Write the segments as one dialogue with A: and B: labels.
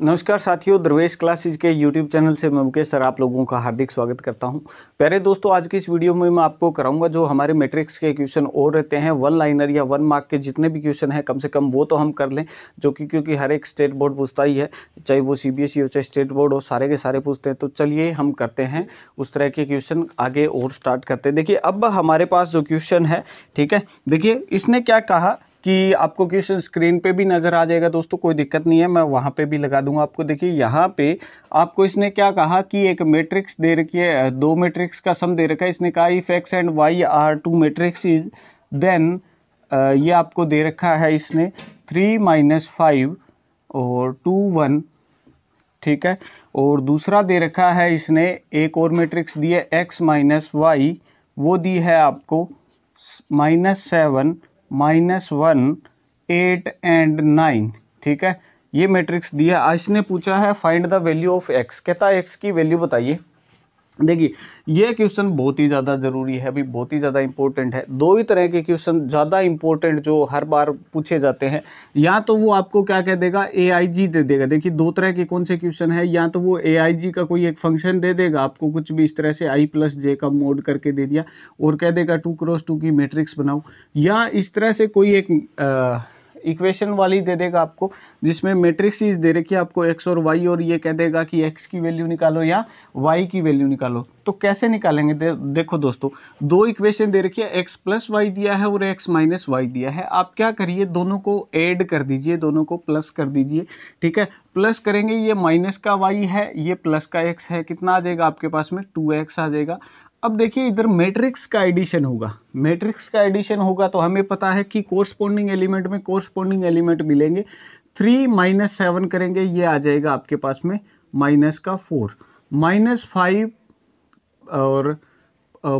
A: नमस्कार साथियों दरवेश क्लासेज के यूट्यूब चैनल से मैं मुकेश सर आप लोगों का हार्दिक स्वागत करता हूं प्यारे दोस्तों आज की इस वीडियो में मैं आपको कराऊंगा जो हमारे मैट्रिक्स के क्वेश्चन और रहते हैं वन लाइनर या वन मार्क के जितने भी क्वेश्चन हैं कम से कम वो तो हम कर लें जो कि क्योंकि हर एक स्टेट बोर्ड पूछता ही है चाहे वो सी हो चाहे स्टेट बोर्ड हो सारे के सारे पूछते हैं तो चलिए हम करते हैं उस तरह के क्वेश्चन आगे और स्टार्ट करते हैं देखिए अब हमारे पास जो क्वेश्चन है ठीक है देखिए इसने क्या कहा कि आपको क्वेश्चन स्क्रीन पे भी नज़र आ जाएगा दोस्तों कोई दिक्कत नहीं है मैं वहाँ पे भी लगा दूंगा आपको देखिए यहाँ पे आपको इसने क्या कहा कि एक मैट्रिक्स दे रखी है दो मैट्रिक्स का सम दे रखा है इसने कहा if X and Y are two matrix is then ये आपको दे रखा है इसने थ्री माइनस फाइव और टू वन ठीक है और दूसरा दे रखा है इसने एक और मैट्रिक्स दी है एक्स माइनस वाई वो दी है आपको minus seven minus one eight and nine ठीक है ये मैट्रिक्स दिया आज ने पूछा है find the value of X कहता है एक्स की वैल्यू बताइए देखिए ये क्वेश्चन बहुत ही ज़्यादा ज़रूरी है अभी बहुत ही ज़्यादा इंपॉर्टेंट है दो ही तरह के क्वेश्चन ज़्यादा इंपॉर्टेंट जो हर बार पूछे जाते हैं या तो वो आपको क्या कह देगा ए दे देगा देखिए दो तरह के कौन से क्वेश्चन है या तो वो ए का कोई एक फंक्शन दे देगा आपको कुछ भी इस तरह से आई प्लस जे का मोड करके दे दिया और कह देगा टू क्रॉस टू की मेट्रिक्स बनाओ या इस तरह से कोई एक आ, इक्वेशन वाली दे देगा आपको जिसमें मेट्रिक्स चीज़ दे रखी है आपको एक्स और वाई और ये कह देगा कि एक्स की वैल्यू निकालो या वाई की वैल्यू निकालो तो कैसे निकालेंगे दे, देखो दोस्तों दो इक्वेशन दे रखी है एक्स प्लस वाई दिया है और एक्स माइनस वाई दिया है आप क्या करिए दोनों को ऐड कर दीजिए दोनों को प्लस कर दीजिए ठीक है प्लस करेंगे ये माइनस का वाई है ये प्लस का एक्स है कितना आ जाएगा आपके पास में टू एक्स आ जाएगा अब देखिए इधर मैट्रिक्स का एडिशन होगा मैट्रिक्स का एडिशन होगा तो हमें पता है कि कोर्सपोंडिंग एलिमेंट में कोर्सपोंडिंग एलिमेंट मिलेंगे थ्री माइनस सेवन करेंगे ये आ जाएगा आपके पास में माइनस का फोर माइनस फाइव और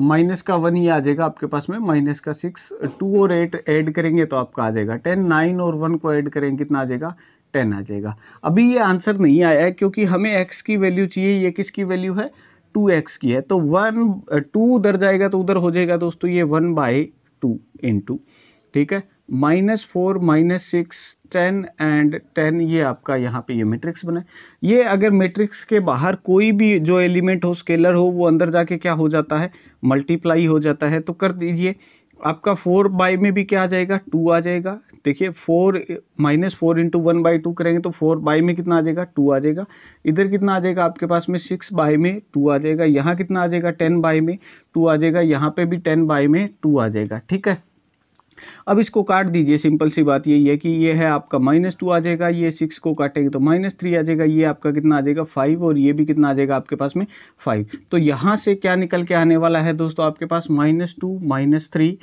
A: माइनस का वन ये आ जाएगा आपके पास में माइनस का सिक्स टू और एट ऐड करेंगे तो आपका आ जाएगा टेन नाइन और वन को ऐड करेंगे कितना आ जाएगा टेन आ जाएगा अभी ये आंसर नहीं आया है क्योंकि हमें एक्स की वैल्यू चाहिए ये किसकी वैल्यू है टू एक्स की है तो वन टू uh, उधर जाएगा तो उधर हो जाएगा दोस्तों ये one by two in two ठीक है minus four minus six ten and ten ये आपका यहाँ पे ये मैट्रिक्स बना है ये अगर मैट्रिक्स के बाहर कोई भी जो एलिमेंट हो स्केलर हो वो अंदर जाके क्या हो जाता है मल्टीप्लाई हो जाता है तो कर दीजिए आपका फोर बाई में भी क्या आ जाएगा टू आ जाएगा देखिए four minus four into one by two करेंगे तो फोर बाई में कितना आ जाएगा टू आ जाएगा इधर कितना आ जाएगा आपके पास में सिक्स बाई में टू आ जाएगा यहाँ कितना आ जाएगा टेन बाई में टू आ जाएगा यहाँ पे भी टेन बाई में टू आ जाएगा ठीक है अब इसको काट दीजिए सिंपल सी बात यही है कि ये है आपका माइनस टू आ जाएगा ये सिक्स को काटेंगे तो माइनस थ्री आ जाएगा ये आपका कितना आ जाएगा फाइव और ये भी कितना आ जाएगा आपके पास में फाइव तो यहाँ से क्या निकल के आने वाला है दोस्तों आपके पास माइनस टू माइनस थ्री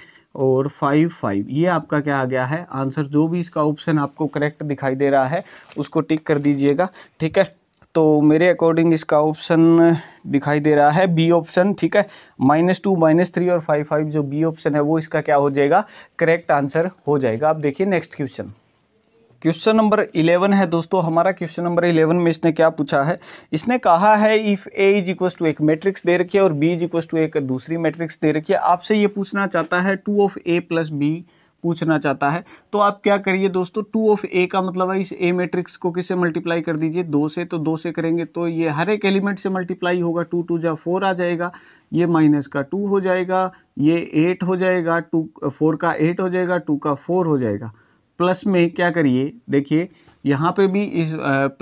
A: और फाइव फाइव ये आपका क्या आ गया है आंसर जो भी इसका ऑप्शन आपको करेक्ट दिखाई दे रहा है उसको टिक कर दीजिएगा ठीक है तो मेरे अकॉर्डिंग इसका ऑप्शन दिखाई दे रहा है बी ऑप्शन ठीक है माइनस टू माइनस थ्री और फाइव फाइव जो बी ऑप्शन है वो इसका क्या हो जाएगा करेक्ट आंसर हो जाएगा आप देखिए next question question number eleven है दोस्तों हमारा क्वेश्चन नंबर इलेवन में इसने क्या पूछा है इसने कहा है if A is equals to एक मैट्रिक्स दे रखी है और बी इज इक्व टू एक दूसरी मैट्रिक्स दे रखी है आपसे ये पूछना चाहता है two of A plus B पूछना चाहता है तो आप क्या करिए दोस्तों टू ऑफ ए का मतलब है इस ए मैट्रिक्स को किससे मल्टीप्लाई कर दीजिए दो से तो दो से करेंगे तो ये हर एक एलिमेंट से मल्टीप्लाई होगा टू टू जा फोर आ जाएगा ये माइनस का टू हो जाएगा ये एट हो जाएगा टू फोर का एट हो जाएगा टू का फोर हो जाएगा प्लस में क्या करिए देखिए यहाँ पे भी इस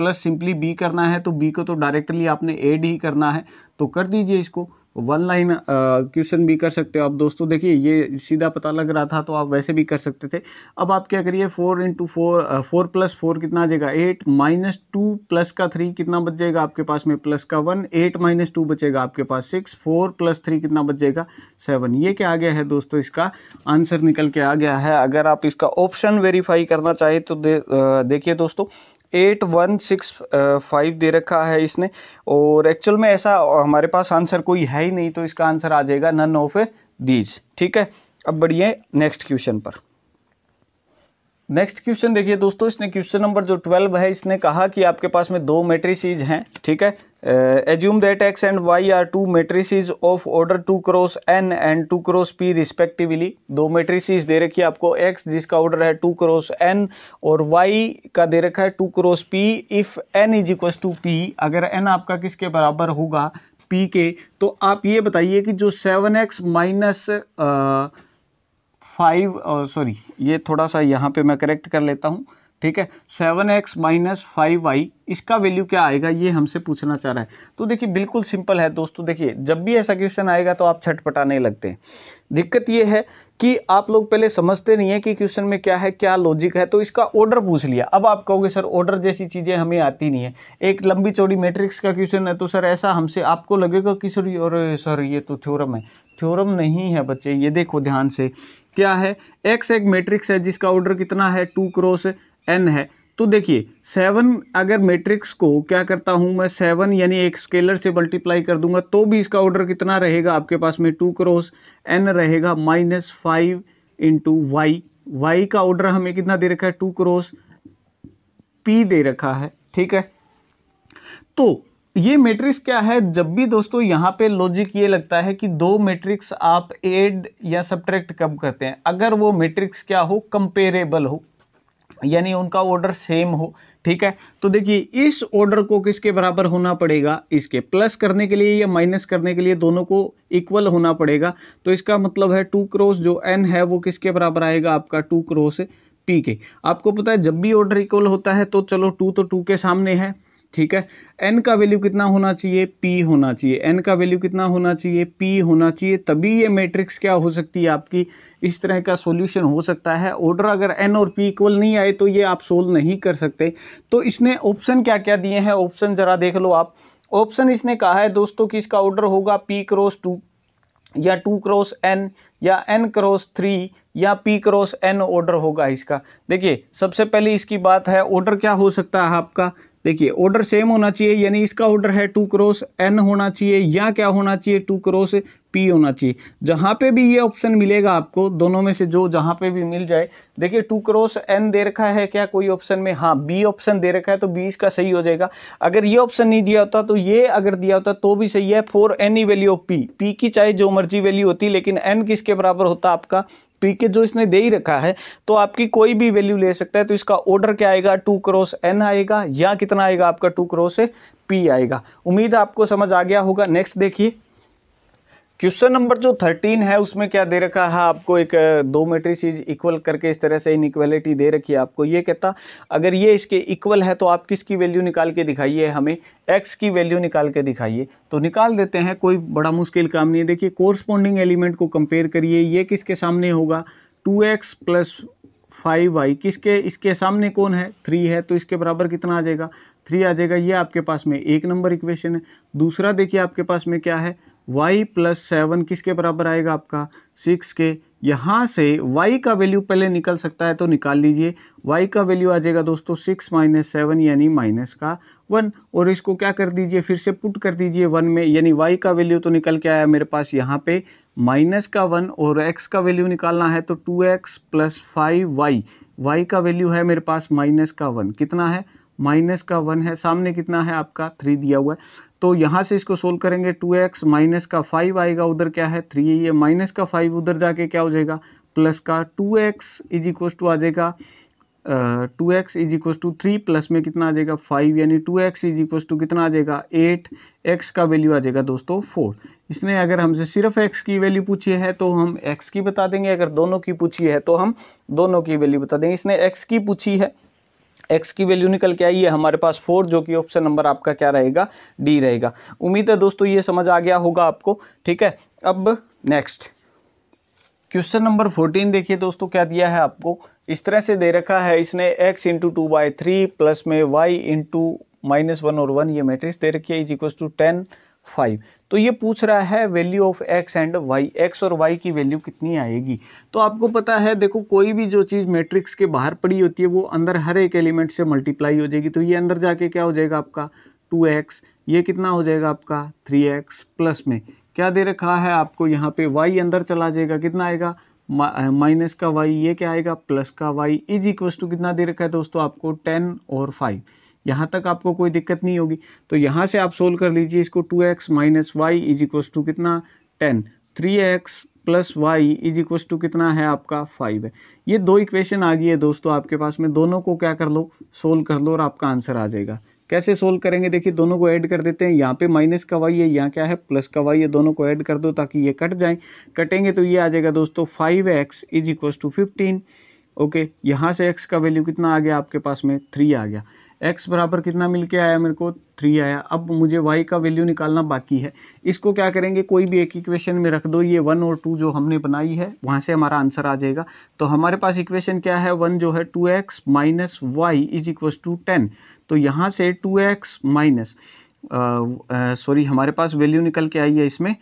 A: प्लस सिंपली बी करना है तो बी को तो डायरेक्टली आपने एड ही करना है तो कर दीजिए इसको वन लाइन क्वेश्चन भी कर सकते हो आप दोस्तों देखिए ये सीधा पता लग रहा था तो आप वैसे भी कर सकते थे अब आप क्या करिए four into four four plus four कितना आ जाएगा एट माइनस टू प्लस का थ्री कितना बच जाएगा आपके पास में प्लस का वन एट माइनस टू बचेगा आपके पास सिक्स फोर प्लस थ्री कितना बच जाएगा सेवन ये क्या आ गया है दोस्तों इसका आंसर निकल के आ गया है अगर आप इसका ऑप्शन वेरीफाई करना चाहें तो दे, देखिए दोस्तों एट वन सिक्स फाइव दे रखा है इसने और एक्चुअल में ऐसा हमारे पास आंसर कोई है ही नहीं तो इसका आंसर आ जाएगा नन ऑफ दीज ठीक है अब बढ़िए नेक्स्ट क्वेश्चन पर नेक्स्ट क्वेश्चन देखिए दोस्तों इसने क्वेश्चन नंबर जो ट्वेल्व है इसने कहा कि आपके पास में दो मेट्रिसीज हैं ठीक है assume that x and y are two matrices of order 2 cross n and 2 cross p respectively दो matrices दे रखी है आपको x जिसका order है 2 cross n और y का दे रखा है 2 cross p if n is equals to p अगर n आपका किसके बराबर होगा p के तो आप ये बताइए कि जो 7x x minus five sorry ये थोड़ा सा यहाँ पे मैं करेक्ट कर लेता हूँ ठीक है seven X minus five Y इसका वैल्यू क्या आएगा ये हमसे पूछना चाह रहा है तो देखिए बिल्कुल सिंपल है दोस्तों देखिए जब भी ऐसा क्वेश्चन आएगा तो आप छटपटाने लगते हैं दिक्कत ये है कि आप लोग पहले समझते नहीं है कि क्वेश्चन में क्या है क्या लॉजिक है तो इसका ऑर्डर पूछ लिया अब आप कहोगे सर ऑर्डर जैसी चीज़ें हमें आती नहीं है एक लंबी चौड़ी मेट्रिक्स का क्वेश्चन है तो सर ऐसा हमसे आपको लगेगा कि सर और सर ये तो थ्योरम है थ्योरम नहीं है बच्चे ये देखो ध्यान से क्या है एक्स एक मैट्रिक्स है जिसका ऑर्डर कितना है टू क्रॉस एन है तो देखिए सेवन अगर मैट्रिक्स को क्या करता हूँ मैं सेवन यानी एक स्केलर से मल्टीप्लाई कर दूंगा तो भी इसका ऑर्डर कितना रहेगा आपके पास में टू क्रॉस एन रहेगा minus five into Y Y का ऑर्डर हमें कितना दे रखा है टू क्रॉस पी दे रखा है ठीक है तो ये मैट्रिक्स क्या है जब भी दोस्तों यहाँ पे लॉजिक ये लगता है कि दो मैट्रिक्स आप एड या सब्ट्रैक्ट कब करते हैं अगर वो मैट्रिक्स क्या हो कंपेरेबल हो यानी उनका ऑर्डर सेम हो ठीक है तो देखिए इस ऑर्डर को किसके बराबर होना पड़ेगा इसके प्लस करने के लिए या माइनस करने के लिए दोनों को इक्वल होना पड़ेगा तो इसका मतलब है टू क्रोस जो एन है वो किसके बराबर आएगा आपका टू क्रोस पी के आपको पता है जब भी ऑर्डर इक्वल होता है तो चलो टू तो टू के सामने है ठीक है एन का वैल्यू कितना होना चाहिए पी होना चाहिए एन का वैल्यू कितना होना चाहिए पी होना चाहिए तभी ये मैट्रिक्स क्या हो सकती है आपकी इस तरह का सॉल्यूशन हो सकता है ऑर्डर अगर एन और पी इक्वल नहीं आए तो ये आप सोल्व नहीं कर सकते तो इसने ऑप्शन क्या क्या दिए हैं ऑप्शन ज़रा देख लो आप ऑप्शन इसने कहा है दोस्तों कि इसका ऑर्डर होगा पी क्रॉस टू या टू क्रॉस एन या एन क्रॉस थ्री या पी क्रॉस एन ऑर्डर होगा इसका देखिए सबसे पहले इसकी बात है ऑर्डर क्या हो सकता है आपका देखिए ऑर्डर सेम होना चाहिए यानी इसका ऑर्डर है टू क्रॉस एन होना चाहिए या क्या होना चाहिए टू क्रॉस पी होना चाहिए जहाँ पे भी ये ऑप्शन मिलेगा आपको दोनों में से जो जहाँ पे भी मिल जाए देखिए टू क्रॉस एन दे रखा है क्या कोई ऑप्शन में हाँ बी ऑप्शन दे रखा है तो बी इसका सही हो जाएगा अगर ये ऑप्शन नहीं दिया होता तो ये अगर दिया होता तो भी सही है for any value of P P की चाहे जो मर्जी वैल्यू होती लेकिन एन किसके बराबर होता आपका पी के जो इसने दे ही रखा है तो आपकी कोई भी वैल्यू ले सकता है तो इसका ऑर्डर क्या आएगा टू क्रॉस एन आएगा या कितना आएगा आपका टू क्रॉस पी आएगा उम्मीद आपको समझ आ गया होगा नेक्स्ट देखिए क्वेश्चन नंबर जो थर्टीन है उसमें क्या दे रखा है हाँ, आपको एक दो मेट्रिक चीज इक्वल करके इस तरह से इन दे रखी है आपको ये कहता अगर ये इसके इक्वल है तो आप किसकी वैल्यू निकाल के दिखाइए हमें एक्स की वैल्यू निकाल के दिखाइए तो निकाल देते हैं कोई बड़ा मुश्किल काम नहीं है देखिए कोरस्पॉन्डिंग एलिमेंट को कंपेयर करिए ये किसके सामने होगा two x plus five Y किसके इसके सामने कौन है थ्री है तो इसके बराबर कितना आ जाएगा थ्री आ जाएगा ये आपके पास में एक नंबर इक्वेशन है दूसरा देखिए आपके पास में क्या है y प्लस सेवन किसके बराबर आएगा आपका सिक्स के यहाँ से y का वैल्यू पहले निकल सकता है तो निकाल लीजिए y का वैल्यू आ जाएगा दोस्तों सिक्स माइनस सेवन यानी माइनस का वन और इसको क्या कर दीजिए फिर से पुट कर दीजिए वन में यानी y का वैल्यू तो निकल के आया मेरे पास यहाँ पे माइनस का वन और x का वैल्यू निकालना है तो two x plus five Y Y का वैल्यू है मेरे पास माइनस का वन कितना है माइनस का वन है सामने कितना है आपका थ्री दिया हुआ है तो यहाँ से इसको सोल्व करेंगे टू एक्स माइनस का फाइव आएगा उधर क्या है थ्री ये माइनस का फाइव उधर जाके क्या हो जाएगा प्लस का two X is equal to आ जाएगा two X is equal to three plus में कितना आ जाएगा फाइव यानी two X is equal to कितना आ जाएगा एट एक्स का वैल्यू आ जाएगा दोस्तों फोर इसने अगर हमसे सिर्फ एक्स की वैल्यू पूछी है तो हम एक्स की बता देंगे अगर दोनों की पूछी है तो हम दोनों की वैल्यू बता देंगे इसने एक्स की पूछी है एक्स की वैल्यू निकल के आई है हमारे पास फोर जो कि ऑप्शन नंबर आपका क्या रहेगा डी रहेगा उम्मीद है दोस्तों ये समझ आ गया होगा आपको ठीक है अब नेक्स्ट क्वेश्चन नंबर फोर्टीन देखिए दोस्तों क्या दिया है आपको इस तरह से दे रखा है इसने x into two by three plus में y इंटू माइनस वन और वन ये मैट्रिक्स दे रखी है is equal to ten five तो ये पूछ रहा है value of X and Y X और वाई की वैल्यू कितनी आएगी तो आपको पता है देखो कोई भी जो चीज़ मैट्रिक्स के बाहर पड़ी होती है वो अंदर हर एक एलिमेंट से मल्टीप्लाई हो जाएगी तो ये अंदर जाके क्या हो जाएगा आपका टू एक्स ये कितना हो जाएगा आपका थ्री एक्स प्लस में क्या दे रखा है आपको यहाँ पे वाई अंदर चला जाएगा कितना आएगा माइनस का वाई ये क्या आएगा प्लस का वाई इज इक्वस टू कितना दे रखा है दोस्तों आपको टेन और फाइव यहाँ तक आपको कोई दिक्कत नहीं होगी तो यहाँ से आप सोल्व कर लीजिए इसको two x minus Y is equals to कितना ten three X plus Y is equal to कितना है आपका फाइव है ये दो इक्वेशन आ गई है दोस्तों आपके पास में दोनों को क्या कर लो सोल्व कर लो और आपका आंसर आ जाएगा कैसे सोल्व करेंगे देखिए दोनों को ऐड कर देते हैं यहाँ पे माइनस का वाई है यहाँ क्या है प्लस का वाई है दोनों को ऐड कर दो ताकि ये कट जाएं कटेंगे तो ये आ जाएगा दोस्तों five x is equal to fifteen okay यहाँ से एक्स का वैल्यू कितना आ गया आपके पास में थ्री आ गया एक्स बराबर कितना मिल के आया मेरे को थ्री आया अब मुझे वाई का वैल्यू निकालना बाकी है इसको क्या करेंगे कोई भी एक इक्वेशन में रख दो ये वन और टू जो हमने बनाई है वहाँ से हमारा आंसर आ जाएगा तो हमारे पास इक्वेशन क्या है वन जो है two x minus Y is equal to ten तो यहाँ से टू एक्स माइनस सॉरी हमारे पास वैल्यू निकल के आई है इसमें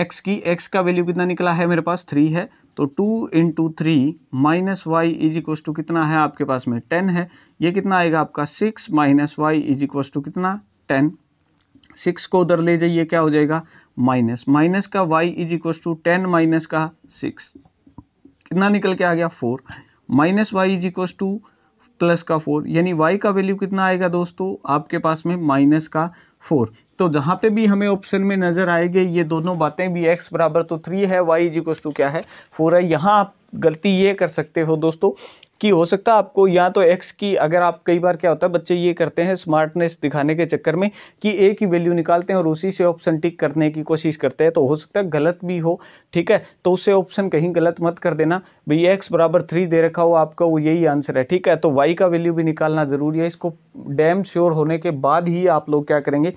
A: एक्स की एक्स का वैल्यू कितना निकला है मेरे पास थ्री है तो two into three minus Y is equals to कितना है आपके पास में टेन है ये कितना आएगा आपका six minus Y is equals to कितना टेन सिक्स को उधर ले जाइए क्या हो जाएगा माइनस माइनस का y is equals to ten minus का सिक्स कितना निकल के आ गया four minus Y is equals to plus का फोर यानी वाई का वैल्यू कितना आएगा दोस्तों आपके पास में माइनस का फोर तो जहाँ पे भी हमें ऑप्शन में नज़र आएगी ये दोनों बातें भी एक्स बराबर तो थ्री है वाई जी टू क्या है फोर है यहाँ आप गलती ये कर सकते हो दोस्तों कि हो सकता है आपको या तो एक्स की अगर आप कई बार क्या होता है बच्चे ये करते हैं स्मार्टनेस दिखाने के चक्कर में कि ए की वैल्यू निकालते हैं और उसी से ऑप्शन टिक करने की कोशिश करते हैं तो हो सकता है गलत भी हो ठीक है तो उससे ऑप्शन कहीं गलत मत कर देना भाई एक्स बराबर थ्री दे रखा हो आपका वो यही आंसर है ठीक है तो वाई का वैल्यू भी निकालना ज़रूरी है इसको डैम श्योर होने के बाद ही आप लोग क्या करेंगे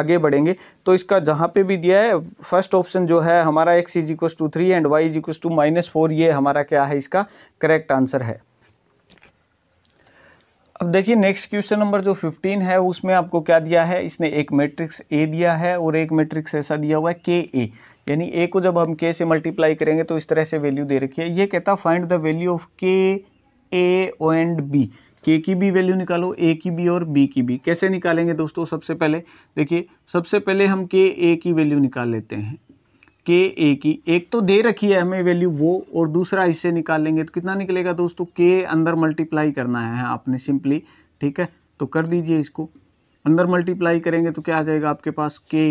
A: आगे बढ़ेंगे तो इसका जहाँ पे भी दिया है फर्स्ट ऑप्शन जो है हमारा x is equals to three and y is equals to minus four ये हमारा क्या है इसका करेक्ट आंसर है अब देखिए नेक्स्ट क्वेश्चन नंबर जो 15 है उसमें आपको क्या दिया है इसने एक मैट्रिक्स ए दिया है और एक मैट्रिक्स ऐसा दिया हुआ है के ए यानी ए को जब हम के से मल्टीप्लाई करेंगे तो इस तरह से वैल्यू दे रखी है ये कहता फाइंड द वैल्यू ऑफ के ए एंड बी के की भी वैल्यू निकालो ए की भी और बी की भी कैसे निकालेंगे दोस्तों सबसे पहले देखिए सबसे पहले हम के ए की वैल्यू निकाल लेते हैं के ए की एक तो दे रखी है हमें वैल्यू वो और दूसरा इससे निकालेंगे तो कितना निकलेगा दोस्तों के अंदर मल्टीप्लाई करना है आपने सिंपली ठीक है तो कर दीजिए इसको अंदर मल्टीप्लाई करेंगे तो क्या आ जाएगा आपके पास के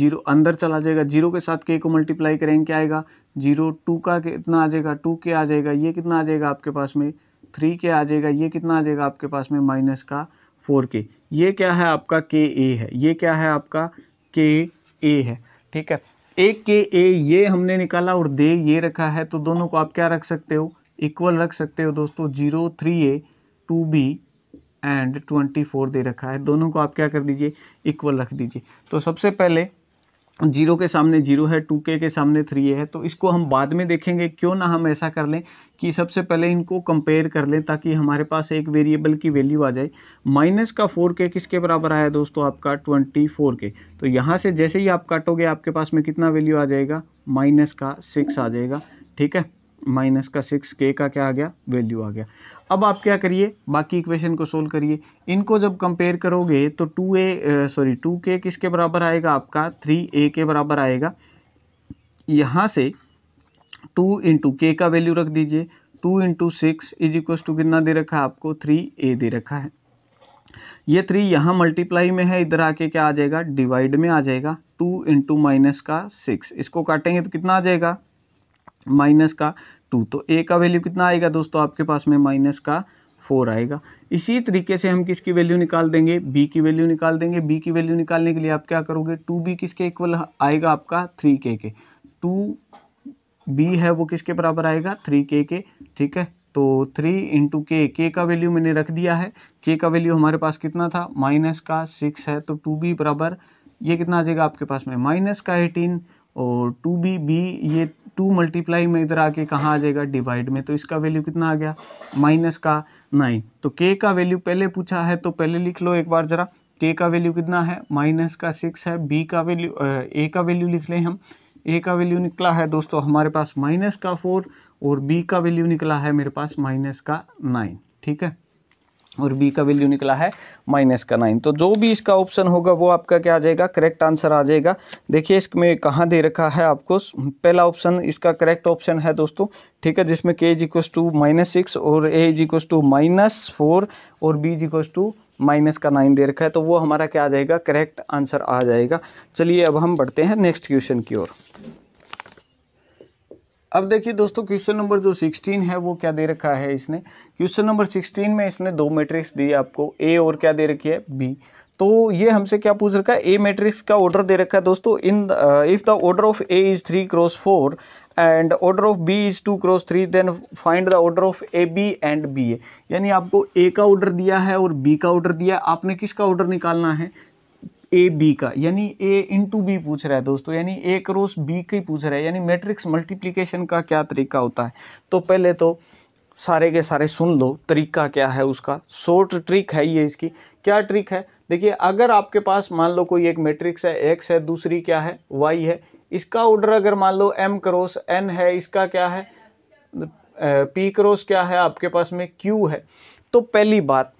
A: जीरो अंदर चला जाएगा जीरो के साथ के को मल्टीप्लाई करेंगे क्या आएगा जीरो टू का कितना आ जाएगा टू के आ जाएगा ये कितना आ जाएगा आपके पास में थ्री के आ जाएगा ये कितना आ जाएगा आपके पास में माइनस का फोर के ये क्या है आपका के ए है ये क्या है आपका के ए है ठीक है एक के ए ये हमने निकाला और दे ये रखा है तो दोनों को आप क्या रख सकते हो इक्वल रख सकते हो दोस्तों zero three A two B and twenty four दे रखा है दोनों को आप क्या कर दीजिए इक्वल रख दीजिए तो सबसे पहले जीरो के सामने जीरो है टू के के सामने थ्री है तो इसको हम बाद में देखेंगे क्यों ना हम ऐसा कर लें कि सबसे पहले इनको कंपेयर कर लें ताकि हमारे पास एक वेरिएबल की वैल्यू आ जाए माइनस का फोर के किसके बराबर आया दोस्तों आपका ट्वेंटी फोर के तो यहाँ से जैसे ही आप काटोगे आपके पास में कितना वैल्यू आ जाएगा माइनस का सिक्स आ जाएगा ठीक है माइनस का सिक्स के का क्या आ गया वैल्यू आ गया अब आप क्या करिए बाकी इक्वेशन को सोल्व करिए इनको जब कंपेयर करोगे तो टू ए सॉरी टू के किसके बराबर आएगा आपका थ्री ए के बराबर आएगा यहाँ से टू इंटू के का वैल्यू रख दीजिए two into six is equal to कितना दे रखा है आपको थ्री ए दे रखा है ये थ्री यहाँ मल्टीप्लाई में है इधर आके क्या आ जाएगा डिवाइड में आ जाएगा टू इंटू माइनस का सिक्स इसको काटेंगे तो कितना आ जाएगा माइनस का टू तो ए का वैल्यू कितना आएगा दोस्तों आपके पास में माइनस का फोर आएगा इसी तरीके से हम किसकी वैल्यू निकाल देंगे बी की वैल्यू निकाल देंगे बी की वैल्यू निकालने के लिए आप क्या करोगे टू बी किसके इक्वल आएगा आपका थ्री के के टू बी है वो किसके बराबर आएगा थ्री के के ठीक है तो थ्री इंटू के के का वैल्यू मैंने रख दिया है के का वैल्यू हमारे पास कितना था माइनस का सिक्स है तो टू बी बराबर ये कितना आ जाएगा आपके पास में माइनस का एटीन और टू बी बी ये टू मल्टीप्लाई में इधर आके कहाँ आ जाएगा डिवाइड में तो इसका वैल्यू कितना आ गया माइनस का नाइन तो के का वैल्यू पहले पूछा है तो पहले लिख लो एक बार ज़रा के का वैल्यू कितना है माइनस का सिक्स है बी का वैल्यू ए का वैल्यू लिख लें हम ए का वैल्यू निकला है दोस्तों हमारे पास माइनस का फोर और बी का वैल्यू निकला है मेरे पास माइनस का नाइन ठीक है और बी का वैल्यू निकला है माइनस का नाइन तो जो भी इसका ऑप्शन होगा वो आपका क्या आ जाएगा करेक्ट आंसर आ जाएगा देखिए इसमें कहाँ दे रखा है आपको पहला ऑप्शन इसका करेक्ट ऑप्शन है दोस्तों ठीक है जिसमें के इज टू माइनस सिक्स और A is to minus four और बी इज टू माइनस का नाइन दे रखा है तो वो हमारा क्या आ जाएगा करेक्ट आंसर आ जाएगा चलिए अब हम बढ़ते हैं नेक्स्ट क्वेश्चन की ओर अब देखिए दोस्तों क्वेश्चन नंबर जो 16 है वो क्या दे रखा है इसने क्वेश्चन नंबर 16 में इसने दो मैट्रिक्स दी आपको ए और क्या दे रखी है बी तो ये हमसे क्या पूछ रखा है ए मैट्रिक्स का ऑर्डर दे रखा है दोस्तों इन if the order of A is three cross four and order of B is two cross three then find the order of A B and B A यानी आपको ए का ऑर्डर दिया है और बी का ऑर्डर दिया है आपने किसका ऑर्डर निकालना है ए बी का यानी ए इंटू बी पूछ रहा है दोस्तों यानी ए क्रॉस बी का ही पूछ रहा है यानी मैट्रिक्स मल्टीप्लिकेशन का क्या तरीका होता है तो पहले तो सारे के सारे सुन लो तरीका क्या है उसका शॉर्ट ट्रिक है ये इसकी क्या ट्रिक है देखिए अगर आपके पास मान लो कोई एक मैट्रिक्स है एक्स है दूसरी क्या है वाई है इसका ऑर्डर अगर मान लो एम क्रॉस एन है इसका क्या है पी क्रॉस क्या है आपके पास में क्यू है तो पहली बात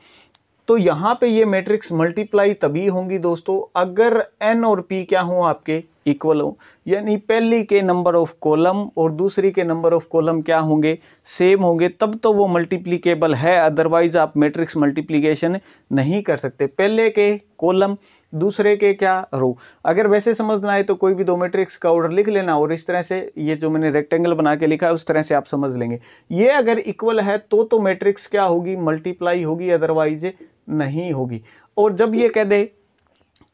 A: तो यहां पे ये मैट्रिक्स मल्टीप्लाई तभी होंगी दोस्तों अगर एन और पी क्या हो आपके इक्वल हो यानी पहली के नंबर ऑफ कॉलम और दूसरी के नंबर ऑफ कॉलम क्या होंगे सेम होंगे तब तो वो मल्टीप्लीकेबल है अदरवाइज आप मैट्रिक्स मल्टीप्लीकेशन नहीं कर सकते पहले के कॉलम दूसरे के क्या रो अगर वैसे समझना है तो कोई भी दो मैट्रिक्स का ऑर्डर लिख लेना और इस तरह से ये जो मैंने रेक्टेंगल बना के लिखा है उस तरह से आप समझ लेंगे ये अगर इक्वल है तो तो मैट्रिक्स क्या होगी मल्टीप्लाई होगी अदरवाइज नहीं होगी और जब ये कह दे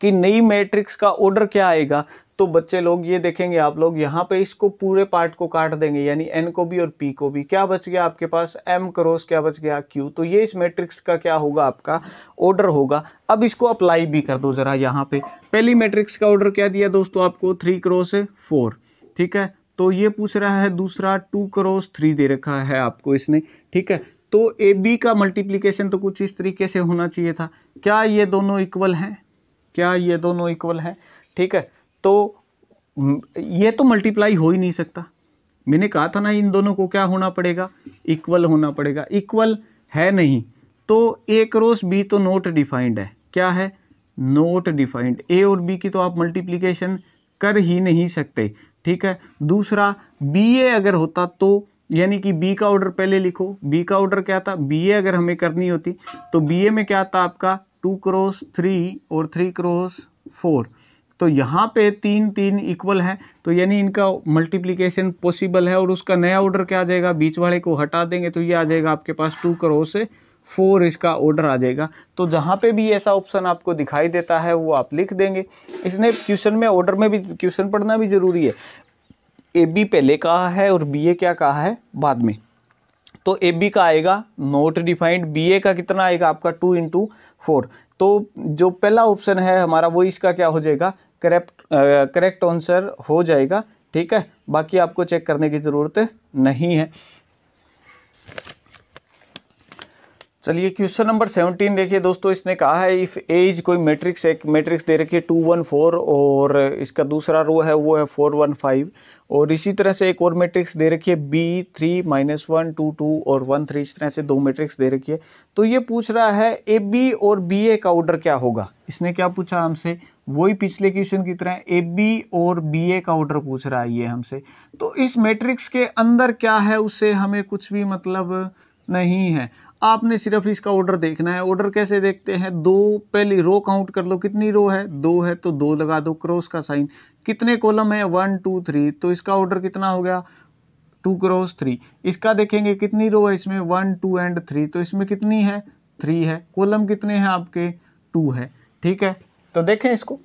A: कि नई मैट्रिक्स का ऑर्डर क्या आएगा तो बच्चे लोग ये देखेंगे आप लोग यहाँ पे इसको पूरे पार्ट को काट देंगे यानी एन को भी और पी को भी क्या बच गया आपके पास एम क्रोस क्या बच गया क्यू तो ये इस मैट्रिक्स का क्या होगा आपका ऑर्डर होगा अब इसको अप्लाई भी कर दो ज़रा यहाँ पे पहली मैट्रिक्स का ऑर्डर क्या दिया दोस्तों आपको थ्री है फोर ठीक है तो ये पूछ रहा है दूसरा टू क्रोस थ्री दे रखा है आपको इसने ठीक है तो ए बी का मल्टीप्लीकेशन तो कुछ इस तरीके से होना चाहिए था क्या ये दोनों इक्वल हैं क्या ये दोनों इक्वल हैं ठीक है तो ये तो मल्टीप्लाई हो ही नहीं सकता मैंने कहा था ना इन दोनों को क्या होना पड़ेगा इक्वल होना पड़ेगा इक्वल है नहीं तो ए क्रॉस बी तो नोट डिफाइंड है क्या है नोट डिफाइंड ए और बी की तो आप मल्टीप्लीकेशन कर ही नहीं सकते ठीक है दूसरा बी ए अगर होता तो यानी कि बी का ऑर्डर पहले लिखो बी का ऑर्डर क्या था बी ए अगर हमें करनी होती तो बी ए में क्या था आपका टू क्रॉस थ्री और थ्री क्रॉस फोर तो यहाँ पे तीन तीन इक्वल हैं तो यानी इनका मल्टीप्लीकेशन पॉसिबल है और उसका नया ऑर्डर क्या आ जाएगा बीच वाले को हटा देंगे तो ये आ जाएगा आपके पास टू करोड़ से फोर इसका ऑर्डर आ जाएगा तो जहाँ पे भी ऐसा ऑप्शन आपको दिखाई देता है वो आप लिख देंगे इसने क्वेश्चन में ऑर्डर में भी क्वेश्चन पढ़ना भी ज़रूरी है ए बी पहले कहा है और बी ए क्या कहा है बाद में तो ए बी का आएगा नोट डिफाइंड बी ए का कितना आएगा आपका टू इंटू फोर तो जो पहला ऑप्शन है हमारा वो इसका क्या हो जाएगा करेक्ट करेक्ट आंसर हो जाएगा ठीक है बाकी आपको चेक करने की ज़रूरत नहीं है चलिए क्वेश्चन नंबर सेवनटीन देखिए दोस्तों इसने कहा है इफ़ एज कोई मैट्रिक्स एक मैट्रिक्स दे रखी है टू वन फोर और इसका दूसरा रो है वो है फोर वन फाइव और इसी तरह से एक और मैट्रिक्स दे रखी है B three minus one two two और वन थ्री इस तरह से दो मैट्रिक्स दे रखी है तो ये पूछ रहा है ए बी और बी ए का ऑर्डर क्या होगा इसने क्या पूछा हमसे वही पिछले क्वेश्चन की तरह ए बी और बी ए का ऑर्डर पूछ रहा है ये हमसे तो इस मैट्रिक्स के अंदर क्या है उससे हमें कुछ भी मतलब नहीं है आपने सिर्फ इसका ऑर्डर देखना है ऑर्डर कैसे देखते हैं दो पहली रो काउंट कर लो कितनी रो है दो है तो दो लगा दो क्रॉस का साइन कितने कॉलम है वन टू थ्री तो इसका ऑर्डर कितना हो गया टू क्रॉस थ्री इसका देखेंगे कितनी रो है इसमें वन टू एंड थ्री तो इसमें कितनी है थ्री है कॉलम कितने हैं आपके टू है ठीक है तो देखें इसको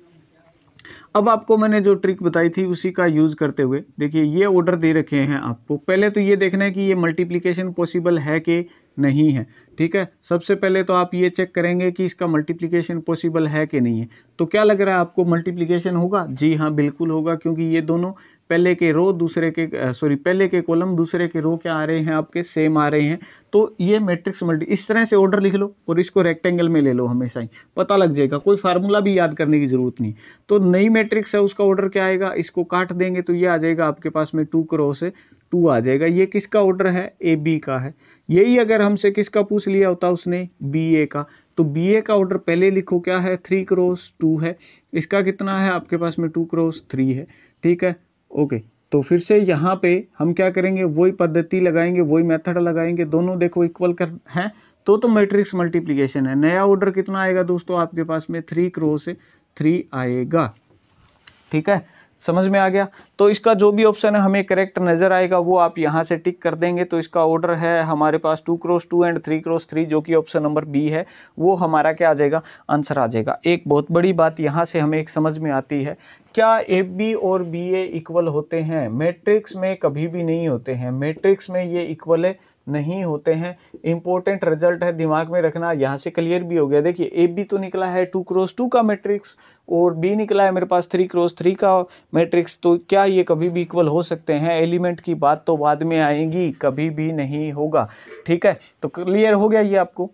A: अब आपको मैंने जो ट्रिक बताई थी उसी का यूज़ करते हुए देखिए ये ऑर्डर दे रखे हैं आपको पहले तो ये देखना है कि ये मल्टीप्लिकेशन पॉसिबल है कि नहीं है ठीक है सबसे पहले तो आप ये चेक करेंगे कि इसका मल्टीप्लिकेशन पॉसिबल है कि नहीं है तो क्या लग रहा है आपको मल्टीप्लिकेशन होगा जी हाँ बिल्कुल होगा क्योंकि ये दोनों पहले के रो दूसरे के सॉरी पहले के कॉलम दूसरे के रो क्या आ रहे हैं आपके सेम आ रहे हैं तो ये मैट्रिक्स मल्टी इस तरह से ऑर्डर लिख लो और इसको रेक्टेंगल में ले लो हमेशा ही पता लग जाएगा कोई फार्मूला भी याद करने की ज़रूरत नहीं तो नई मैट्रिक्स है उसका ऑर्डर क्या आएगा इसको काट देंगे तो ये आ जाएगा आपके पास में टू क्रॉस टू आ जाएगा ये किसका ऑर्डर है ए बी का है यही अगर हमसे किसका पूछ लिया होता उसने बी ए का तो बी ए का ऑर्डर पहले लिखो क्या है थ्री क्रॉस टू है इसका कितना है आपके पास में टू क्रॉस थ्री है ठीक है ओके तो फिर से यहाँ पे हम क्या करेंगे वही पद्धति लगाएंगे वही मेथड लगाएंगे दोनों देखो इक्वल कर हैं तो तो मैट्रिक्स मल्टीप्लिकेशन है नया ऑर्डर कितना आएगा दोस्तों आपके पास में थ्री क्रो से थ्री आएगा ठीक है समझ में आ गया तो इसका जो भी ऑप्शन है हमें करेक्ट नज़र आएगा वो आप यहाँ से टिक कर देंगे तो इसका ऑर्डर है हमारे पास two cross two and three cross three जो कि ऑप्शन नंबर बी है वो हमारा क्या आ जाएगा आंसर आ जाएगा एक बहुत बड़ी बात यहाँ से हमें एक समझ में आती है क्या ए बी और बी ए इक्वल होते हैं मेट्रिक्स में कभी भी नहीं होते हैं मेट्रिक्स में ये इक्वल है नहीं होते हैं इंपॉर्टेंट रिजल्ट है दिमाग में रखना यहाँ से क्लियर भी हो गया देखिए ए बी तो निकला है टू क्रॉस टू का मैट्रिक्स और बी निकला है मेरे पास थ्री क्रॉस थ्री का मैट्रिक्स तो क्या ये कभी भी इक्वल हो सकते हैं एलिमेंट की बात तो बाद में आएगी कभी भी नहीं होगा ठीक है तो क्लियर हो गया ये आपको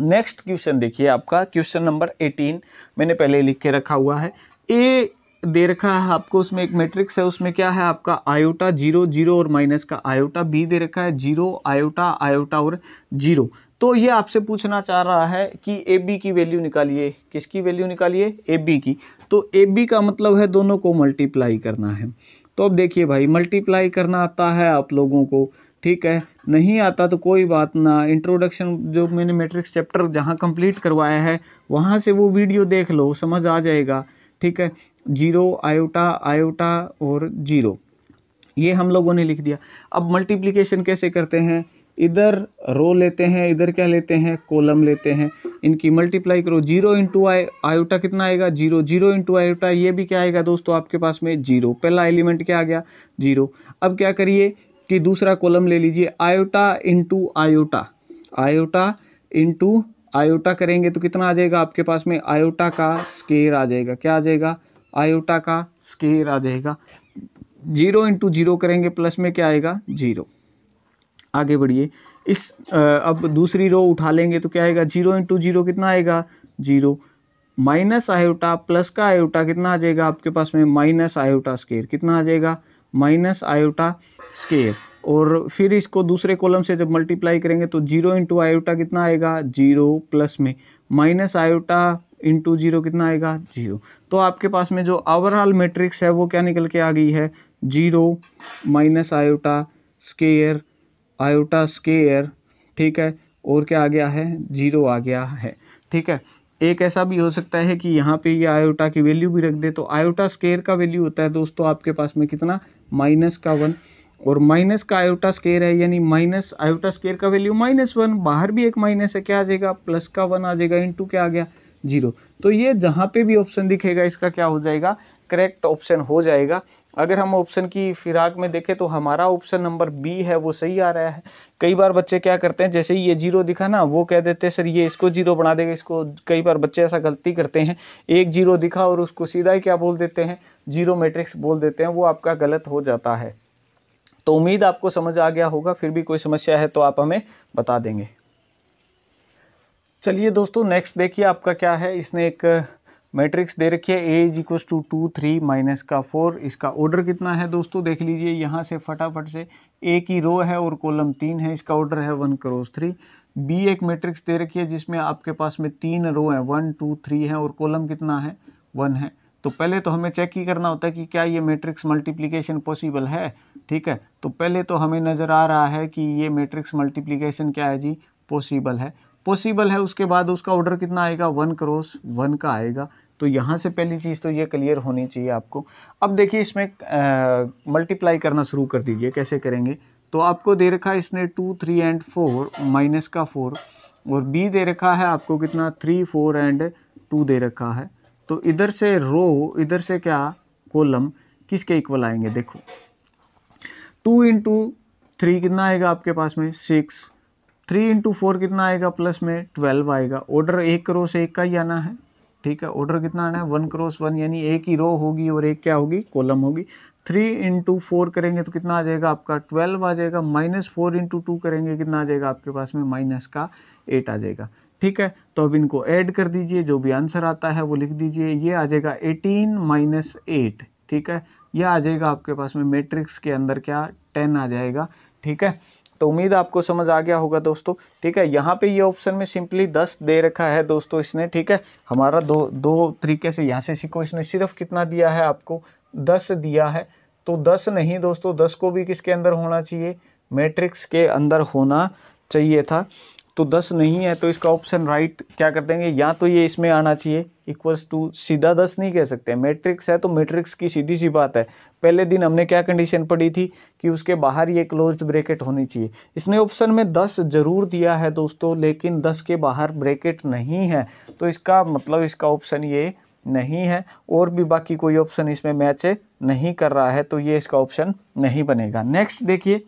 A: नेक्स्ट क्वेश्चन देखिए आपका क्वेश्चन नंबर एटीन मैंने पहले लिख के रखा हुआ है ए दे रखा है आपको उसमें एक मैट्रिक्स है उसमें क्या है आपका आयोटा जीरो जीरो और माइनस का आयोटा बी दे रखा है जीरो आयोटा आयोटा और जीरो तो ये आपसे पूछना चाह रहा है कि ए बी की वैल्यू निकालिए किसकी वैल्यू निकालिए ए बी की तो ए बी का मतलब है दोनों को मल्टीप्लाई करना है तो अब देखिए भाई मल्टीप्लाई करना आता है आप लोगों को ठीक है नहीं आता तो कोई बात ना इंट्रोडक्शन जो मैंने मैट्रिक्स चैप्टर जहाँ कंप्लीट करवाया है वहाँ से वो वीडियो देख लो समझ आ जाएगा ठीक है जीरो आयोटा आयोटा और जीरो ये हम लोगों ने लिख दिया अब मल्टीप्लिकेशन कैसे करते हैं इधर रो लेते हैं इधर क्या लेते हैं कोलम लेते हैं इनकी मल्टीप्लाई करो जीरो इंटू आई आयोटा कितना आएगा जीरो जीरो इंटू आयोटा ये भी क्या आएगा दोस्तों आपके पास में जीरो पहला एलिमेंट क्या आ गया जीरो अब क्या करिए कि दूसरा कोलम ले लीजिए iota into iota iota into iota करेंगे तो कितना आ जाएगा आपके पास में आयोटा का स्केयर आ जाएगा क्या आ जाएगा आयोटा का स्केयर आ जाएगा जीरो इंटू जीरो करेंगे प्लस में क्या आएगा जीरो आगे बढ़िए इस अब दूसरी रो उठा लेंगे तो क्या आएगा जीरो इंटू जीरो कितना आएगा जीरो माइनस आयोटा प्लस का आयोटा कितना आ जाएगा आपके पास में माइनस आयोटा स्केयर कितना आ जाएगा माइनस आयोटा स्केयर और फिर इसको दूसरे कॉलम से जब मल्टीप्लाई करेंगे तो जीरो इंटू आयोटा कितना आएगा जीरो प्लस में माइनस आयोटा इंटू जीरो कितना आएगा जीरो तो आपके पास में जो ओवरऑल मैट्रिक्स है वो क्या निकल के आ गई है zero minus iota square iota square ठीक है और क्या आ गया है जीरो आ गया है ठीक है एक ऐसा भी हो सकता है कि यहाँ पे ये आयोटा की वैल्यू भी रख दे तो आयोटा स्केयर का वैल्यू होता है दोस्तों आपके पास में कितना माइनस का वन और माइनस का आयोटा स्केयर है यानी माइनस आयोटा स्केयर का वैल्यू माइनस वन बाहर भी एक माइनस है क्या आ जाएगा प्लस का वन आ जाएगा इंटू क्या आ गया जीरो तो ये जहाँ पे भी ऑप्शन दिखेगा इसका क्या हो जाएगा करेक्ट ऑप्शन हो जाएगा अगर हम ऑप्शन की फिराक में देखें तो हमारा ऑप्शन नंबर बी है वो सही आ रहा है कई बार बच्चे क्या करते हैं जैसे ही ये जीरो दिखा ना वो कह देते हैं सर ये इसको जीरो बना देगा इसको कई बार बच्चे ऐसा गलती करते हैं एक जीरो दिखा और उसको सीधा ही क्या बोल देते हैं जीरो मैट्रिक्स बोल देते हैं वो आपका गलत हो जाता है तो उम्मीद आपको समझ आ गया होगा फिर भी कोई समस्या है तो आप हमें बता देंगे चलिए दोस्तों नेक्स्ट देखिए आपका क्या है इसने एक मैट्रिक्स दे रखी है A is equal to two three minus का फोर इसका ऑर्डर कितना है दोस्तों देख लीजिए यहाँ से फटाफट से ए की रो है और कॉलम तीन है इसका ऑर्डर है वन क्रोस थ्री बी एक मैट्रिक्स दे रखी है जिसमें आपके पास में तीन रो है वन टू थ्री है और कॉलम कितना है वन है तो पहले तो हमें चेक ही करना होता है कि क्या ये मैट्रिक्स मल्टीप्लिकेशन पॉसिबल है ठीक है तो पहले तो हमें नज़र आ रहा है कि ये मैट्रिक्स मल्टीप्लिकेशन क्या है जी पॉसिबल है पॉसिबल है उसके बाद उसका ऑर्डर कितना आएगा वन क्रोस वन का आएगा तो यहाँ से पहली चीज़ तो ये क्लियर होनी चाहिए आपको अब देखिए इसमें मल्टीप्लाई करना शुरू कर दीजिए कैसे करेंगे तो आपको दे रखा है इसने two three and four minus का फोर और बी दे रखा है आपको कितना थ्री फोर एंड टू दे रखा है तो इधर से रो इधर से क्या कोलम किसके इक्वल आएंगे देखो टू इंटू थ्री कितना आएगा आपके पास में सिक्स थ्री इंटू फोर कितना आएगा प्लस में ट्वेल्व आएगा ऑर्डर एक से एक का ही आना है ठीक है ऑर्डर कितना आना है वन क्रॉस वन यानी एक ही रो होगी और एक क्या होगी कॉलम होगी थ्री इंटू फोर करेंगे तो कितना आ जाएगा आपका ट्वेल्व आ जाएगा माइनस फोर इंटू टू करेंगे कितना आ जाएगा आपके पास में माइनस का एट आ जाएगा ठीक है तो अब इनको ऐड कर दीजिए जो भी आंसर आता है वो लिख दीजिए ये आ जाएगा एटीन माइनस एट ठीक है यह आ जाएगा आपके पास में मेट्रिक्स के अंदर क्या टेन आ जाएगा ठीक है तो उम्मीद आपको समझ आ गया होगा दोस्तों ठीक है यहाँ पे ये ऑप्शन में सिंपली दस दे रखा है दोस्तों इसने ठीक है हमारा दो दो तरीके से यहाँ से सीखो इसने सिर्फ कितना दिया है आपको दस दिया है तो दस नहीं दोस्तों दस को भी किसके अंदर होना चाहिए मैट्रिक्स के अंदर होना चाहिए था तो दस नहीं है तो इसका ऑप्शन राइट क्या कर देंगे या तो ये इसमें आना चाहिए इक्वल्स टू सीधा दस नहीं कह सकते मैट्रिक्स है तो मैट्रिक्स की सीधी सी बात है पहले दिन हमने क्या कंडीशन पढ़ी थी कि उसके बाहर ये क्लोज्ड ब्रैकेट होनी चाहिए इसने ऑप्शन में दस जरूर दिया है दोस्तों लेकिन दस के बाहर ब्रेकेट नहीं है तो इसका मतलब इसका ऑप्शन ये नहीं है और भी बाकी कोई ऑप्शन इसमें मैच नहीं कर रहा है तो ये इसका ऑप्शन नहीं बनेगा नेक्स्ट देखिए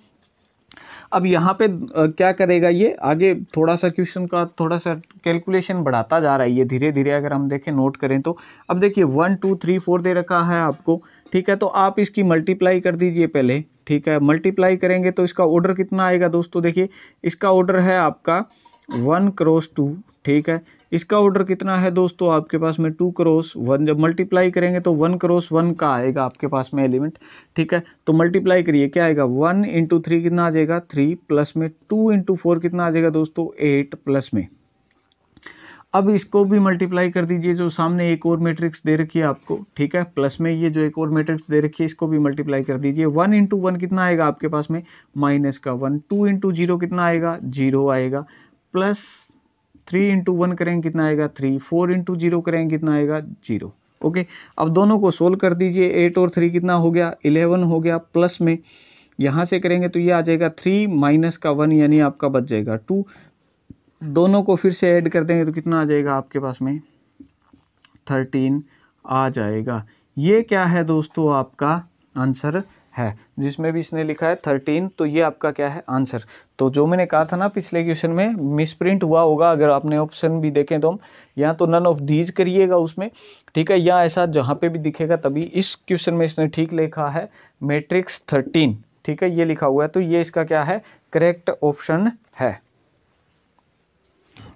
A: अब यहाँ पे क्या करेगा ये आगे थोड़ा सा क्वेश्चन का थोड़ा सा कैलकुलेशन बढ़ाता जा रहा है ये धीरे धीरे अगर हम देखें नोट करें तो अब देखिए वन टू थ्री फोर दे रखा है आपको ठीक है तो आप इसकी मल्टीप्लाई कर दीजिए पहले ठीक है मल्टीप्लाई करेंगे तो इसका ऑर्डर कितना आएगा दोस्तों देखिए इसका ऑर्डर है आपका वन क्रॉस टू ठीक है इसका ऑर्डर कितना है दोस्तों आपके पास में टू क्रोस वन जब मल्टीप्लाई करेंगे तो वन क्रोस वन का आएगा आपके पास में एलिमेंट ठीक है तो मल्टीप्लाई करिए क्या आएगा वन इंटू थ्री कितना आ जाएगा थ्री प्लस में टू इंटू फोर कितना आ जाएगा दोस्तों एट प्लस में अब इसको भी मल्टीप्लाई कर दीजिए जो सामने एक और मैट्रिक्स दे रखी है आपको ठीक है प्लस में ये जो एक और मैट्रिक्स दे रखी है इसको भी मल्टीप्लाई कर दीजिए वन इंटू वन कितना आएगा आपके पास में माइनस का वन टू इंटू जीरो कितना आएगा जीरो आएगा प्लस थ्री इंटू वन करेंगे कितना आएगा थ्री फोर इंटू जीरो करेंगे कितना आएगा जीरो ओके अब दोनों को सोल्व कर दीजिए एट और थ्री कितना हो गया इलेवन हो गया प्लस में यहाँ से करेंगे तो ये आ जाएगा थ्री माइनस का वन यानी आपका बच जाएगा टू दोनों को फिर से ऐड कर देंगे तो कितना आ जाएगा आपके पास में थर्टीन आ जाएगा ये क्या है दोस्तों आपका आंसर है जिसमें भी इसने लिखा है थर्टीन तो ये आपका क्या है आंसर तो जो मैंने कहा था ना पिछले क्वेश्चन में मिसप्रिंट हुआ होगा अगर आपने ऑप्शन भी देखें तो हम या तो नन ऑफ दीज करिएगा उसमें ठीक है या ऐसा जहाँ पे भी दिखेगा तभी इस क्वेश्चन में इसने ठीक लिखा है मेट्रिक्स थर्टीन ठीक है ये लिखा हुआ है तो ये इसका क्या है करेक्ट ऑप्शन है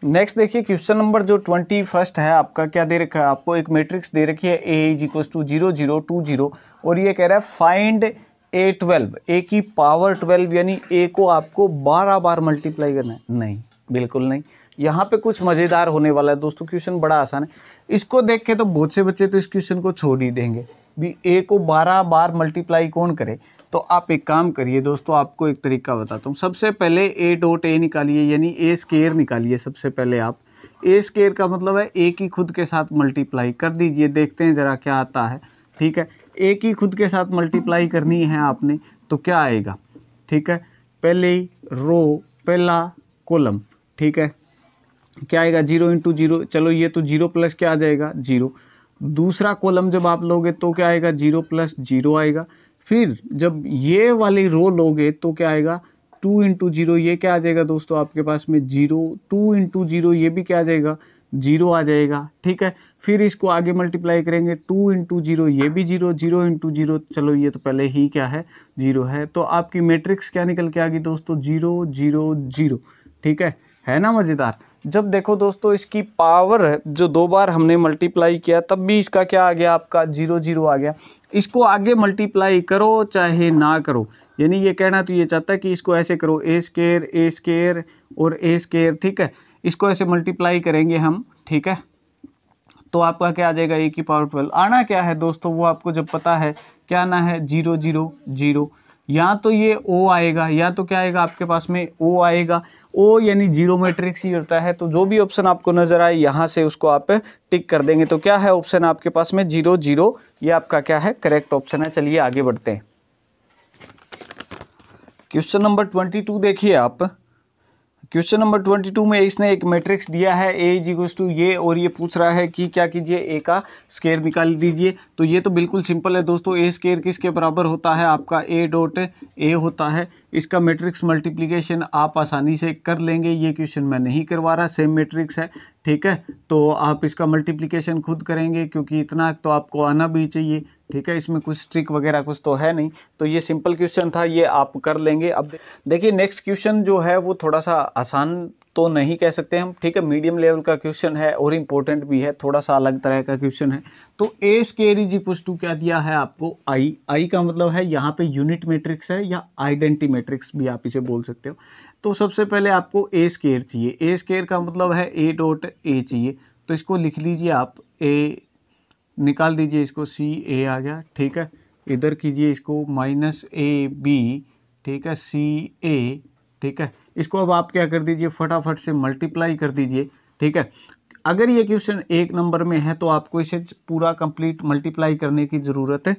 A: नेक्स्ट देखिए क्वेश्चन नंबर जो ट्वेंटी फर्स्ट है आपका क्या दे रखा है आपको एक मैट्रिक्स दे रखी है A is equal to zero zero two zero और ये कह रहा है फाइंड ए ट्वेल्व ए की पावर ट्वेल्व यानी ए को आपको बारह बार मल्टीप्लाई करना है नहीं बिल्कुल नहीं यहाँ पे कुछ मज़ेदार होने वाला है दोस्तों क्वेश्चन बड़ा आसान है इसको देख के तो बहुत से बच्चे तो इस क्वेश्चन को छोड़ ही देंगे भी ए को बारह बार मल्टीप्लाई कौन करे तो आप एक काम करिए दोस्तों आपको एक तरीका बताता हूँ सबसे पहले ए डॉट ए निकालिए यानी ए स्केयर निकालिए सबसे पहले आप ए स्केयर का मतलब है ए की खुद के साथ मल्टीप्लाई कर दीजिए देखते हैं ज़रा क्या आता है ठीक है एक ही खुद के साथ मल्टीप्लाई करनी है आपने तो क्या आएगा ठीक है पहले रो पहला कॉलम ठीक है क्या आएगा जीरो इंटू जीरो चलो ये तो जीरो प्लस क्या आ जाएगा जीरो दूसरा कॉलम जब आप लोगे तो क्या आएगा जीरो प्लस जीरो आएगा फिर जब ये वाली रो लोगे तो क्या आएगा टू इंटू जीरो ये क्या आ जाएगा दोस्तों आपके पास में जीरो टू इंटू जीरो ये भी क्या आ जाएगा जीरो आ जाएगा ठीक है फिर इसको आगे मल्टीप्लाई करेंगे टू इंटू जीरो ये भी जीरो जीरो इंटू जीरो चलो ये तो पहले ही क्या है जीरो है तो आपकी मैट्रिक्स क्या निकल के आ गई दोस्तों जीरो जीरो जीरो ठीक है है ना मज़ेदार जब देखो दोस्तों इसकी पावर जो दो बार हमने मल्टीप्लाई किया तब भी इसका क्या आ गया आपका जीरो जीरो आ गया इसको आगे मल्टीप्लाई करो चाहे ना करो यानी ये कहना तो ये चाहता है कि इसको ऐसे करो ए स्केयर ए स्केयर और ए स्केयर ठीक है इसको ऐसे मल्टीप्लाई करेंगे हम ठीक है तो आपका क्या आ जाएगा ए की पावर ट्वेल्व आना क्या है दोस्तों वो आपको जब पता है क्या आना है जीरो जीरो जीरो या तो ये ओ आएगा या तो क्या आएगा आपके पास में ओ आएगा ओ यानी जीरो मैट्रिक्स ही होता है तो जो भी ऑप्शन आपको नज़र आए यहाँ से उसको आप टिक कर देंगे तो क्या है ऑप्शन आपके पास में जीरो जीरो ये आपका क्या है करेक्ट ऑप्शन है चलिए आगे बढ़ते हैं क्वेश्चन नंबर ट्वेंटी टू देखिए आप क्वेश्चन नंबर ट्वेंटी टू में इसने एक मैट्रिक्स दिया है ए इज टू ये और ये पूछ रहा है कि क्या कीजिए ए का स्केयर निकाल दीजिए तो ये तो बिल्कुल सिंपल है दोस्तों ए स्केयर किसके बराबर होता है आपका ए डॉट ए होता है इसका मैट्रिक्स मल्टीप्लिकेशन आप आसानी से कर लेंगे ये क्वेश्चन मैं नहीं करवा रहा सेम मैट्रिक्स है ठीक है तो आप इसका मल्टीप्लिकेशन खुद करेंगे क्योंकि इतना तो आपको आना भी चाहिए ठीक है इसमें कुछ ट्रिक वगैरह कुछ तो है नहीं तो ये सिंपल क्वेश्चन था ये आप कर लेंगे अब देखिए नेक्स्ट क्वेश्चन जो है वो थोड़ा सा आसान तो नहीं कह सकते हम ठीक है मीडियम लेवल का क्वेश्चन है और इम्पोर्टेंट भी है थोड़ा सा अलग तरह का क्वेश्चन है तो A square is equal to क्या दिया है आपको आई आई का मतलब है यहाँ पे यूनिट मैट्रिक्स है या आइडेंटी मैट्रिक्स भी आप इसे बोल सकते हो तो सबसे पहले आपको ए स्केयर चाहिए ए स्केयर का मतलब है ए डॉट ए चाहिए तो इसको लिख लीजिए आप ए निकाल दीजिए इसको सी ए आ गया ठीक है इधर कीजिए इसको माइनस ए बी ठीक है सी ए ठीक है इसको अब आप क्या कर दीजिए फटाफट से मल्टीप्लाई कर दीजिए ठीक है अगर ये क्वेश्चन एक नंबर में है तो आपको इसे पूरा कंप्लीट मल्टीप्लाई करने की ज़रूरत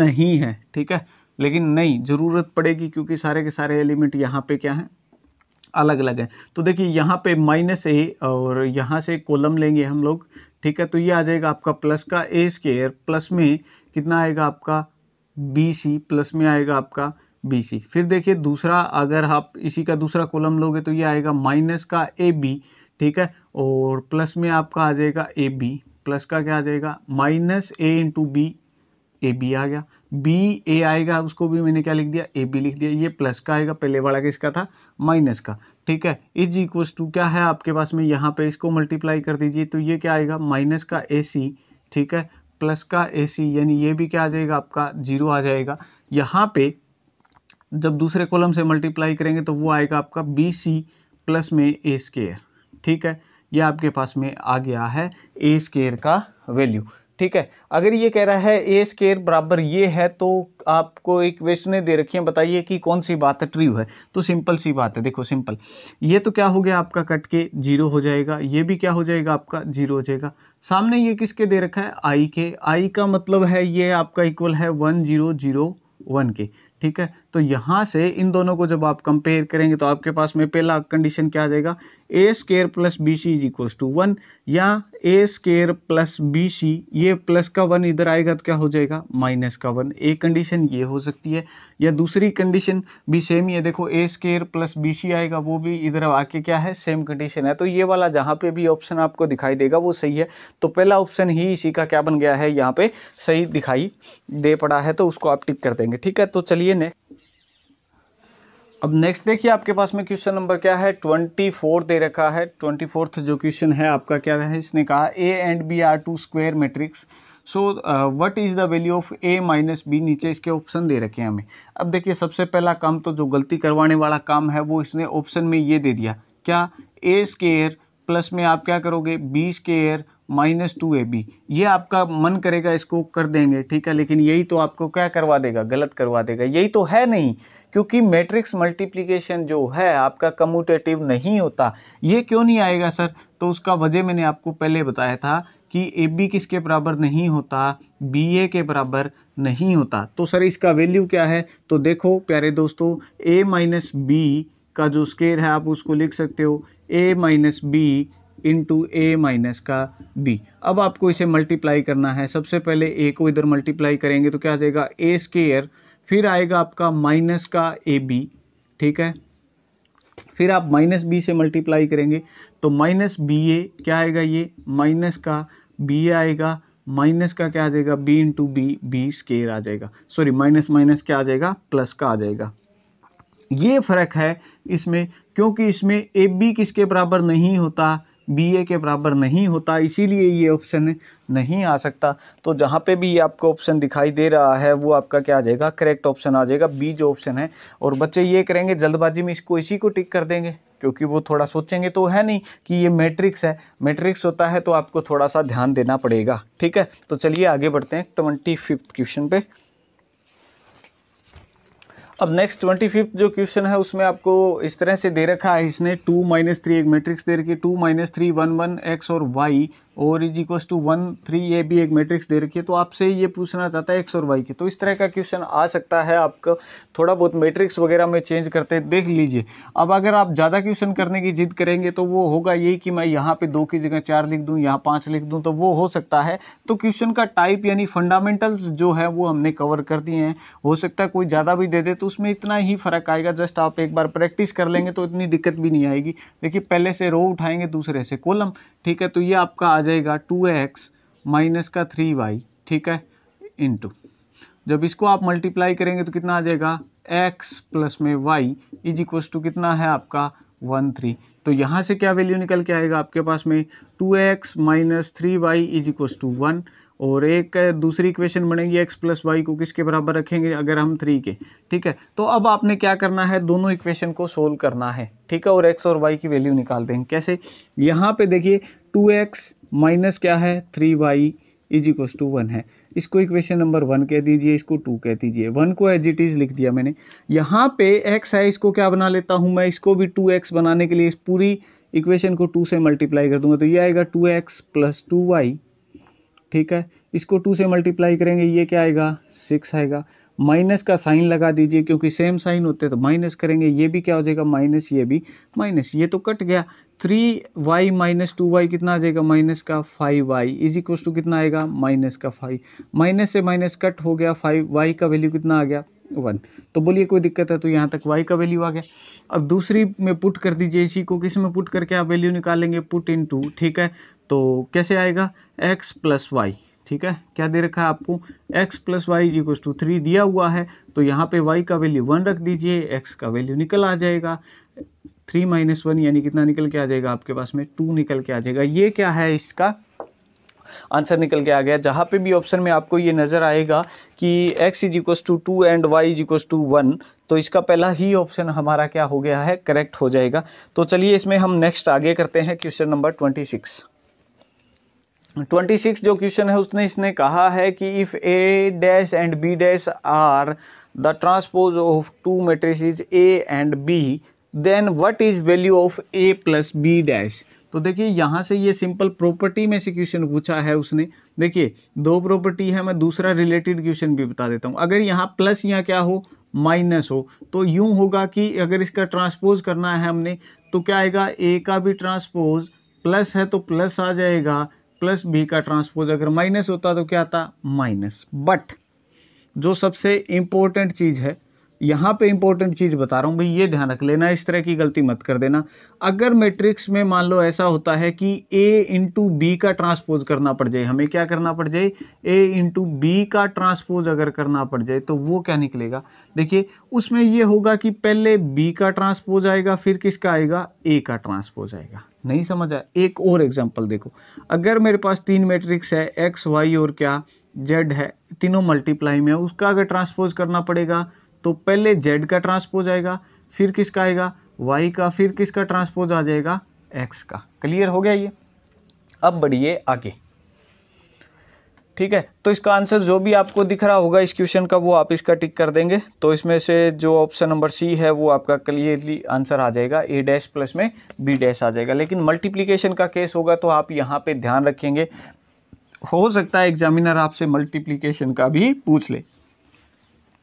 A: नहीं है ठीक है लेकिन नहीं ज़रूरत पड़ेगी क्योंकि सारे के सारे एलिमेंट यहाँ पे क्या हैं अलग अलग है तो देखिए यहाँ पे माइनस ए और यहाँ से कॉलम लेंगे हम लोग ठीक है तो ये आ जाएगा आपका प्लस का ए स्केयर प्लस में कितना आएगा आपका बी सी प्लस में आएगा आपका बी सी फिर देखिए दूसरा अगर आप इसी का दूसरा कॉलम लोगे तो ये आएगा माइनस का ए बी ठीक है और प्लस में आपका आ जाएगा ए बी प्लस का क्या आ जाएगा minus A into B A B आ गया बी ए आएगा उसको भी मैंने क्या लिख दिया ए बी लिख दिया ये प्लस का आएगा पहले वाला किसका था माइनस का ठीक है इज इक्वल्स टू क्या है आपके पास में यहाँ पे इसको मल्टीप्लाई कर दीजिए तो ये क्या आएगा माइनस का ए सी ठीक है प्लस का ए सी यानी ये भी क्या आ जाएगा आपका जीरो आ जाएगा यहाँ पे जब दूसरे कॉलम से मल्टीप्लाई करेंगे तो वो आएगा आपका बी सी प्लस में ए स्केयर ठीक है ये आपके पास में आ गया है ए स्केयर का वैल्यू ठीक है अगर ये कह रहा है ए स्केयर बराबर ये है तो आपको एक क्वेश्चन दे रखी है बताइए कि कौन सी बात है ट्रू है तो सिंपल सी बात है देखो सिंपल ये तो क्या हो गया आपका कट के जीरो हो जाएगा ये भी क्या हो जाएगा आपका जीरो हो जाएगा सामने ये किसके दे रखा है आई के आई का मतलब है ये आपका इक्वल है वन जीरो जीरो वन के ठीक है तो यहाँ से इन दोनों को जब आप कंपेयर करेंगे तो आपके पास में पहला कंडीशन क्या आ जाएगा A square plus B C is equals to one या A square plus B C ये प्लस का वन इधर आएगा तो क्या हो जाएगा माइनस का वन एक कंडीशन ये हो सकती है या दूसरी कंडीशन भी सेम ही है देखो A square plus B C आएगा वो भी इधर आके क्या है सेम कंडीशन है तो ये वाला जहाँ पे भी ऑप्शन आपको दिखाई देगा वो सही है तो पहला ऑप्शन ही इसी का क्या बन गया है यहाँ पे सही दिखाई दे पड़ा है तो उसको आप टिक कर देंगे ठीक है तो चलिए नेक्स्ट अब नेक्स्ट देखिए आपके पास में क्वेश्चन नंबर क्या है ट्वेंटी फोर दे रखा है ट्वेंटी फोर्थ जो क्वेश्चन है आपका क्या है इसने कहा A and B are two square matrix so what is the value of A minus B नीचे इसके ऑप्शन दे रखे हैं हमें अब देखिए सबसे पहला काम तो जो गलती करवाने वाला काम है वो इसने ऑप्शन में ये दे दिया क्या ए स्केयर प्लस में आप क्या करोगे B square minus two A B ये आपका मन करेगा इसको कर देंगे ठीक है लेकिन यही तो आपको क्या करवा देगा गलत करवा देगा यही तो है नहीं क्योंकि मैट्रिक्स मल्टीप्लिकेशन जो है आपका कम्यूटेटिव नहीं होता ये क्यों नहीं आएगा सर तो उसका वजह मैंने आपको पहले बताया था कि ए बी किसके बराबर नहीं होता बी ए के बराबर नहीं होता तो सर इसका वैल्यू क्या है तो देखो प्यारे दोस्तों ए माइनस बी का जो स्केयर है आप उसको लिख सकते हो A minus B into A minus का बी अब आपको इसे मल्टीप्लाई करना है सबसे पहले ए को इधर मल्टीप्लाई करेंगे तो क्या आ जाएगा ए स्केयर फिर आएगा आपका माइनस का ए बी ठीक है फिर आप माइनस बी से मल्टीप्लाई करेंगे तो माइनस बी ए क्या आएगा ये माइनस का बी ए आएगा माइनस का क्या आ जाएगा B into B B square आ जाएगा सॉरी माइनस माइनस क्या आ जाएगा प्लस का आ जाएगा ये फर्क है इसमें क्योंकि इसमें ए बी किसके बराबर नहीं होता ए के बराबर नहीं होता इसीलिए ये ऑप्शन नहीं आ सकता तो जहाँ पे भी ये आपको ऑप्शन दिखाई दे रहा है वो आपका क्या आ जाएगा करेक्ट ऑप्शन आ जाएगा बी जो ऑप्शन है और बच्चे ये करेंगे जल्दबाजी में इसको इसी को टिक कर देंगे क्योंकि वो थोड़ा सोचेंगे तो है नहीं कि ये मैट्रिक्स है मैट्रिक्स होता है तो आपको थोड़ा सा ध्यान देना पड़ेगा ठीक है तो चलिए आगे बढ़ते हैं ट्वेंटी फिफ्थ क्वेश्चन पर अब नेक्स्ट ट्वेंटी फिफ्थ जो क्वेश्चन है उसमें आपको इस तरह से दे रखा है इसने टू माइनस थ्री एक मैट्रिक्स दे रखी है two minus three one one x और वाई और is equals to one three ये भी एक मैट्रिक्स दे रखी है तो आपसे ये पूछना चाहता है एक्स और वाई की तो इस तरह का क्वेश्चन आ सकता है आपका थोड़ा बहुत मैट्रिक्स वगैरह में चेंज करते देख लीजिए अब अगर आप ज़्यादा क्वेश्चन करने की जिद करेंगे तो वो होगा यही कि मैं यहाँ पर दो की जगह चार लिख दूँ यहाँ पाँच लिख दूँ तो वो हो सकता है तो क्वेश्चन का टाइप यानी फंडामेंटल्स जो है वो हमने कवर कर दिए हैं हो सकता है कोई ज़्यादा भी दे दे तो उसमें इतना ही फ़र्क आएगा जस्ट आप एक बार प्रैक्टिस कर लेंगे तो इतनी दिक्कत भी नहीं आएगी देखिए पहले से रो उठाएंगे दूसरे से कोलम ठीक है तो ये आपका आज जाएगा टू एक्स माइनस का थ्री वाई ठीक है इंटू जब इसको आप मल्टीप्लाई करेंगे तो कितना आ जाएगा एक्स प्लस में वाई इज इक्व टू कितना है आपका वन थ्री तो यहाँ से क्या वैल्यू निकल के आएगा आपके पास में two x minus three y is equal to one और एक दूसरी इक्वेशन बनेगी एक्स प्लस वाई को किसके बराबर रखेंगे अगर हम थ्री के ठीक है तो अब आपने क्या करना है दोनों इक्वेशन को सोल्व करना है ठीक है और एक्स और वाई की वैल्यू निकाल देंगे कैसे यहाँ पे देखिए टू एक्स माइनस क्या है three y is equal to one है इसको इक्वेशन नंबर वन कह दीजिए इसको टू कह दीजिए वन को एज इट इज़ लिख दिया मैंने यहाँ पे एक्स है इसको क्या बना लेता हूँ मैं इसको भी टू एक्स बनाने के लिए इस पूरी इक्वेशन को टू से मल्टीप्लाई कर दूंगा तो ये आएगा two x plus two y ठीक है इसको टू से मल्टीप्लाई करेंगे ये क्या आएगा सिक्स आएगा माइनस का साइन लगा दीजिए क्योंकि सेम साइन होते हैं तो माइनस करेंगे ये भी क्या हो जाएगा माइनस ये भी माइनस ये तो कट गया three y minus two y कितना आ जाएगा माइनस का five y is equal to कितना आएगा माइनस का फाइव माइनस से माइनस कट हो गया फाइव वाई का वैल्यू कितना आ गया वन तो बोलिए कोई दिक्कत है तो यहाँ तक वाई का वैल्यू आ गया अब दूसरी में पुट कर दीजिए इसी को किस में पुट करके आप वैल्यू निकालेंगे पुट इन टू ठीक है तो कैसे आएगा एक्स प्लस वाई ठीक है क्या दे रखा है आपको x plus y equal to three दिया हुआ है तो यहाँ पे y का वैल्यू वन रख दीजिए x का वैल्यू निकल आ जाएगा थ्री माइनस वन यानी कितना निकल के आ जाएगा आपके पास में टू निकल के आ जाएगा ये क्या है इसका आंसर निकल के आ गया जहाँ पे भी ऑप्शन में आपको ये नज़र आएगा कि x is equals to two and y is equals to one तो इसका पहला ही ऑप्शन हमारा क्या हो गया है करेक्ट हो जाएगा तो चलिए इसमें हम नेक्स्ट आगे करते हैं question number twenty six twenty six जो क्वेश्चन है उसने इसने कहा है कि if A dash and B dash are the transpose of two matrices A and B then what is value of A plus B dash तो देखिए यहाँ से ये सिंपल प्रॉपर्टी में से क्वेश्चन पूछा है उसने देखिए दो प्रॉपर्टी है मैं दूसरा रिलेटेड क्वेश्चन भी बता देता हूँ अगर यहाँ प्लस यहाँ क्या हो माइनस हो तो यूँ होगा कि अगर इसका ट्रांसपोज करना है हमने तो क्या आएगा ए का भी ट्रांसपोज प्लस है तो प्लस आ जाएगा प्लस बी का ट्रांसपोज अगर माइनस होता तो क्या आता माइनस बट जो सबसे इम्पोर्टेंट चीज़ है यहाँ पे इंपॉर्टेंट चीज़ बता रहा हूँ भाई ये ध्यान रख लेना इस तरह की गलती मत कर देना अगर मैट्रिक्स में मान लो ऐसा होता है कि ए इंटू बी का ट्रांसपोज करना पड़ जाए हमें क्या करना पड़ जाए ए इंटू बी का ट्रांसपोज अगर करना पड़ जाए तो वो क्या निकलेगा देखिए उसमें ये होगा कि पहले बी का ट्रांसपोज आएगा फिर किसका आएगा ए का ट्रांसपोज आएगा नहीं समझ आया एक और एग्जाम्पल देखो अगर मेरे पास तीन मेट्रिक्स है एक्स वाई और क्या जेड है तीनों मल्टीप्लाई में उसका अगर ट्रांसपोज करना पड़ेगा तो पहले जेड का ट्रांसपोज आएगा फिर किसका आएगा वाई का फिर किसका ट्रांसपोज आ जाएगा एक्स का क्लियर हो गया ये अब बढ़िए आगे ठीक है तो इसका आंसर जो भी आपको दिख रहा होगा इस क्वेश्चन का वो आप इसका टिक कर देंगे तो इसमें से जो ऑप्शन नंबर सी है वो आपका क्लियरली आंसर आ जाएगा ए डैश प्लस में बी डैश आ जाएगा लेकिन मल्टीप्लीकेशन का केस होगा तो आप यहाँ पे ध्यान रखेंगे हो सकता है एग्जामिनर आपसे मल्टीप्लीकेशन का भी पूछ ले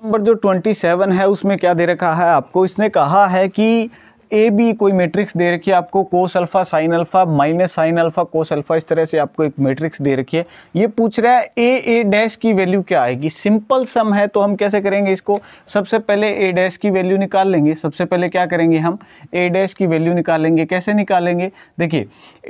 A: नंबर जो 27 है उसमें क्या दे रखा है आपको इसने कहा है कि ए बी कोई मैट्रिक्स दे रखी है आपको cos alpha sine alpha minus sine alpha cos alpha इस तरह से आपको एक मैट्रिक्स दे रखी है ये पूछ रहा है ए ए डैश की वैल्यू क्या आएगी सिंपल सम है तो हम कैसे करेंगे इसको सबसे पहले ए डैश की वैल्यू निकाल लेंगे सबसे पहले क्या करेंगे हम ए डैश की वैल्यू निकालेंगे कैसे निकालेंगे देखिए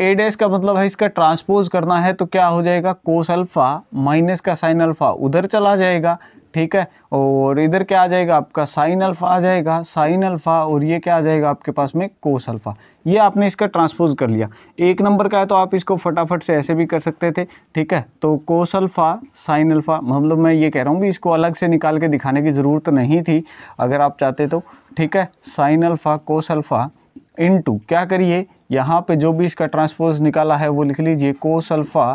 A: ए डैश का मतलब है इसका ट्रांसपोज करना है तो क्या हो जाएगा कोस अल्फा माइनस का साइन अल्फा उधर चला जाएगा ठीक है और इधर क्या आ जाएगा आपका साइन अल्फ़ा आ जाएगा साइन अल्फ़ा और ये क्या आ जाएगा आपके पास में कोस अल्फ़ा ये आपने इसका ट्रांसपोज कर लिया एक नंबर का है तो आप इसको फटाफट से ऐसे भी कर सकते थे ठीक है तो कोस अल्फ़ा साइन अल्फ़ा मतलब मैं ये कह रहा हूँ भी इसको अलग से निकाल के दिखाने की ज़रूरत नहीं थी अगर आप चाहते तो ठीक है sine alpha cos alpha into क्या करिए यहाँ पे जो भी इसका ट्रांसपोज निकाला है वो लिख लीजिए कोस अल्फ़ा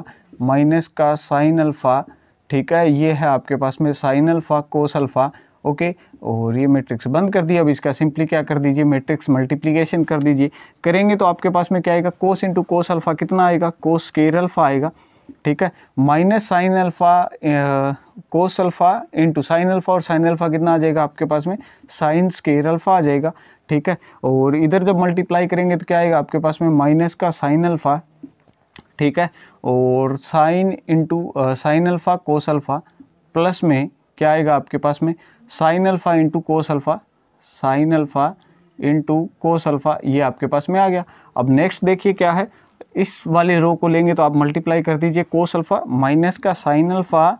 A: माइनस का साइन अल्फ़ा ठीक है ये है आपके पास में sine alpha cos alpha okay और ये मैट्रिक्स बंद कर दिया अब इसका सिंपली क्या कर दीजिए मैट्रिक्स मल्टीप्लिकेशन कर दीजिए करेंगे तो आपके पास में क्या आएगा कोस इंटू कोस अल्फ़ा कितना आएगा कोस केर अल्फ़ा आएगा ठीक है minus sine alpha cos alpha into sine alpha और साइन अल्फ़ा कितना आ जाएगा आपके पास में साइन स्केर अल्फ़ा आ जाएगा ठीक है और इधर जब मल्टीप्लाई करेंगे तो क्या आएगा आपके पास में माइनस का साइन अल्फ़ा ठीक है और sine into sine alpha cos alpha plus में क्या आएगा आपके पास में sine alpha into cos alpha sine alpha into cos alpha ये आपके पास में आ गया अब नेक्स्ट देखिए क्या है इस वाले रो को लेंगे तो आप मल्टीप्लाई कर दीजिए कोस अल्फ़ा माइनस का साइन अल्फ़ा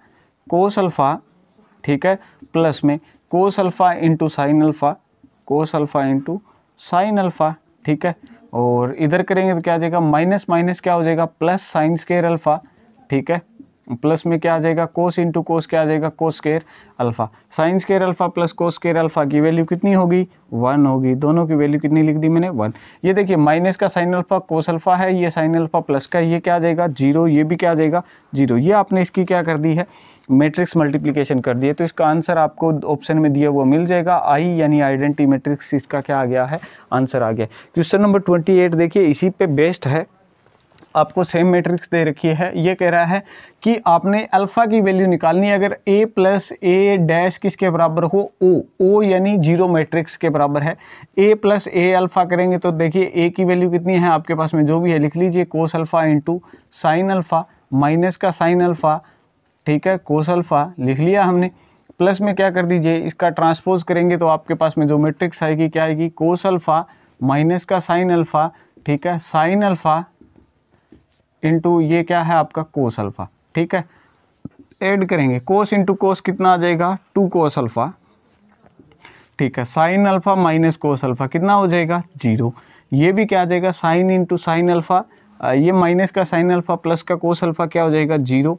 A: कोस अल्फ़ा ठीक है प्लस में cos alpha into sine alpha cos alpha into sine alpha ठीक है और इधर करेंगे तो क्या आ जाएगा माइनस माइनस क्या हो जाएगा प्लस साइन स्केयर अल्फ़ा ठीक है प्लस में क्या आ जाएगा कोस इंटू कोस क्या आ जाएगा cos square alpha sine square alpha plus cos square alpha की वैल्यू कितनी होगी वन होगी दोनों की वैल्यू कितनी लिख दी मैंने वन ये देखिए माइनस का साइन अल्फ़ा कोस अल्फ़ा है ये साइन अल्फ़ा प्लस का ये क्या आ जाएगा जीरो ये भी क्या आ जाएगा जीरो ये आपने इसकी क्या कर दी है मैट्रिक्स मल्टीप्लिकेशन कर दिए तो इसका आंसर आपको ऑप्शन में दिया हुआ मिल जाएगा आई यानी आइडेंटी मैट्रिक्स इसका क्या आ गया है आंसर आ गया क्वेश्चन नंबर ट्वेंटी एट देखिए इसी पे बेस्ट है आपको सेम मैट्रिक्स दे रखी है ये कह रहा है कि आपने अल्फ़ा की वैल्यू निकालनी है अगर ए प्लस ए डैश किसके बराबर हो ओ ओ यानी जीरो मैट्रिक्स के बराबर है ए प्लस ए अल्फ़ा करेंगे तो देखिए ए की वैल्यू कितनी है आपके पास में जो भी है लिख लीजिए cos alpha into sine alpha minus का साइन अल्फ़ा ठीक है अल्फा लिख लिया हमने प्लस में क्या कर दीजिए इसका ट्रांसपोज करेंगे तो आपके पास में जो मेट्रिक्स आएगी क्या आएगी अल्फा माइनस का साइन अल्फ़ा ठीक है साइन अल्फ़ा इंटू ये क्या है आपका कोस अल्फ़ा ठीक है ऐड करेंगे कोस इंटू कोस कितना आ जाएगा टू कोस अल्फ़ा ठीक है sine alpha minus cos alpha कितना हो जाएगा जीरो ये भी क्या आ जाएगा साइन इंटू साइन अल्फ़ा ये माइनस का साइन अल्फ़ा प्लस का कोस अल्फ़ा क्या हो जाएगा जीरो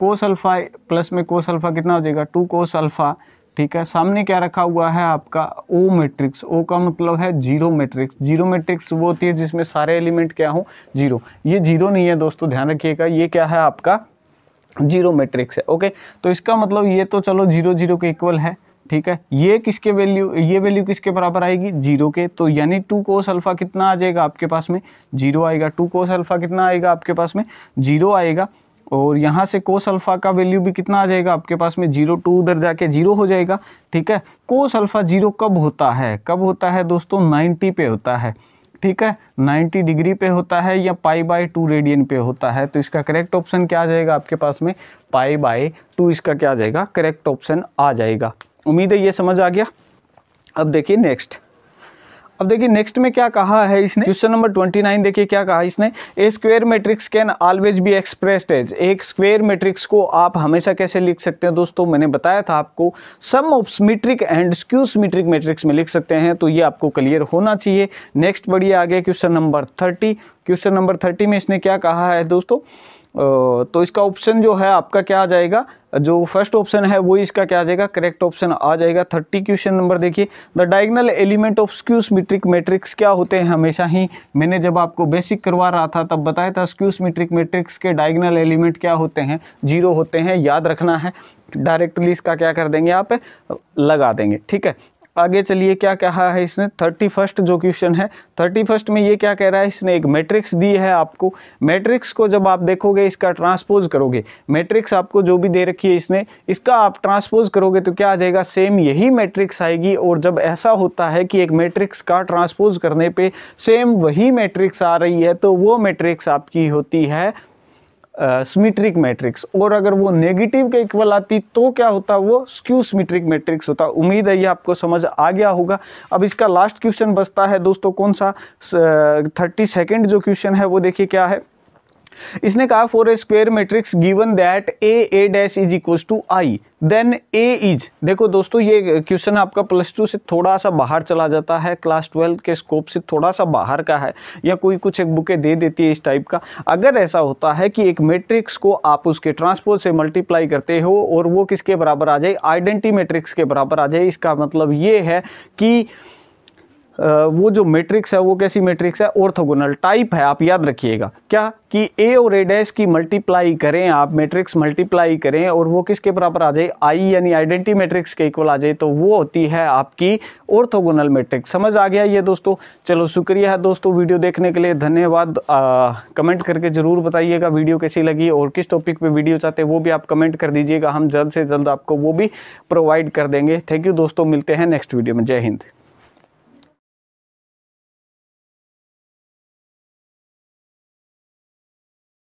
A: कोस अल्फ़ा प्लस में कोस अल्फ़ा कितना हो जाएगा टू कोस अल्फ़ा ठीक है सामने क्या रखा हुआ है आपका ओ मैट्रिक्स ओ का मतलब है जीरो मैट्रिक्स जीरो मैट्रिक्स वो होती है जिसमें सारे एलिमेंट क्या हो जीरो ये जीरो नहीं है दोस्तों ध्यान रखिएगा ये क्या है आपका जीरो मैट्रिक्स है ओके तो इसका मतलब ये तो चलो जीरो जीरो के इक्वल है ठीक है ये किसके वैल्यू ये वैल्यू किसके बराबर आएगी जीरो के तो यानी टू कोस अल्फ़ा कितना आ जाएगा आपके पास में जीरो आएगा टू कोस अल्फ़ा कितना आएगा आपके पास में जीरो आएगा और यहाँ से कोस अल्फ़ा का वैल्यू भी कितना आ जाएगा आपके पास में जीरो टू उधर जाके जीरो हो जाएगा ठीक है कोस अल्फ़ा जीरो कब होता है कब होता है दोस्तों नाइन्टी पे होता है ठीक है नाइन्टी डिग्री पे होता है या पाई बाय टू रेडियन पे होता है तो इसका करेक्ट ऑप्शन क्या आ जाएगा आपके पास में पाई बाय टू इसका क्या आ जाएगा करेक्ट ऑप्शन आ जाएगा उम्मीद है ये समझ आ गया अब देखिए नेक्स्ट अब देखिए नेक्स्ट में क्या कहा है इसने क्वेश्चन नंबर ट्वेंटी नाइन देखिए क्या कहा इसने a square matrix can always be expressed as एक स्क्वेयर मैट्रिक्स को आप हमेशा कैसे लिख सकते हैं दोस्तों मैंने बताया था आपको sum of symmetric and skew symmetric matrix में लिख सकते हैं तो ये आपको क्लियर होना चाहिए नेक्स्ट बढ़िया आगे question number thirty question number thirty में इसने क्या कहा है दोस्तों तो इसका ऑप्शन जो है आपका क्या आ जाएगा जो फर्स्ट ऑप्शन है वो इसका क्या आ जाएगा करेक्ट ऑप्शन आ जाएगा थर्टी क्वेश्चन नंबर देखिए the diagonal element of skew symmetric matrix क्या होते हैं हमेशा ही मैंने जब आपको बेसिक करवा रहा था तब बताया था स्क्यूसमीट्रिक मेट्रिक्स के डायगनल एलिमेंट क्या होते हैं जीरो होते हैं याद रखना है डायरेक्टली इसका क्या कर देंगे आप लगा देंगे ठीक है आगे चलिए क्या कहा है इसने थर्टी फर्स्ट जो क्वेश्चन है थर्टी फर्स्ट में ये क्या कह रहा है इसने एक मैट्रिक्स दी है आपको मैट्रिक्स को जब आप देखोगे इसका ट्रांसपोज करोगे मैट्रिक्स आपको जो भी दे रखी है इसने इसका आप ट्रांसपोज करोगे तो क्या आ जाएगा सेम यही मैट्रिक्स आएगी और जब ऐसा होता है कि एक मैट्रिक्स का ट्रांसपोज करने पर सेम वही मैट्रिक्स आ रही है तो वो मैट्रिक्स आपकी होती है सिमेट्रिक मैट्रिक्स और अगर वो नेगेटिव के इक्वल आती तो क्या होता वो स्क्यू सिमेट्रिक मैट्रिक्स होता उम्मीद है ये आपको समझ आ गया होगा अब इसका लास्ट क्वेश्चन बचता है दोस्तों कौन सा थर्टी सेकेंड जो क्वेश्चन है वो देखिए क्या है इसने कहा for a square matrix given that A A dash is equal to I then A is देखो दोस्तों ये क्वेश्चन आपका प्लस टू से थोड़ा सा बाहर चला जाता है क्लास ट्वेल्थ के स्कोप से थोड़ा सा बाहर का है या कोई कुछ एक बुके दे देती है इस टाइप का अगर ऐसा होता है कि एक मैट्रिक्स को आप उसके ट्रांसपोर्ट से मल्टीप्लाई करते हो और वो किसके बराबर आ जाए आइडेंटी मेट्रिक्स के बराबर आ जाए इसका मतलब ये है कि वो जो मैट्रिक्स है वो कैसी मैट्रिक्स है ऑर्थोगोनल टाइप है आप याद रखिएगा क्या कि ए और ए डैश की मल्टीप्लाई करें आप मैट्रिक्स मल्टीप्लाई करें और वो किसके बराबर आ जाए आई यानी आइडेंटी मैट्रिक्स के इक्वल आ जाए तो वो होती है आपकी ऑर्थोगोनल मैट्रिक्स समझ आ गया ये दोस्तों चलो शुक्रिया है दोस्तों वीडियो देखने के लिए धन्यवाद कमेंट करके ज़रूर बताइएगा वीडियो कैसी लगी और किस टॉपिक पर वीडियो चाहते हैं वो भी आप कमेंट कर दीजिएगा हम जल्द से जल्द आपको वो भी प्रोवाइड कर देंगे थैंक यू दोस्तों मिलते हैं नेक्स्ट वीडियो में जय हिंद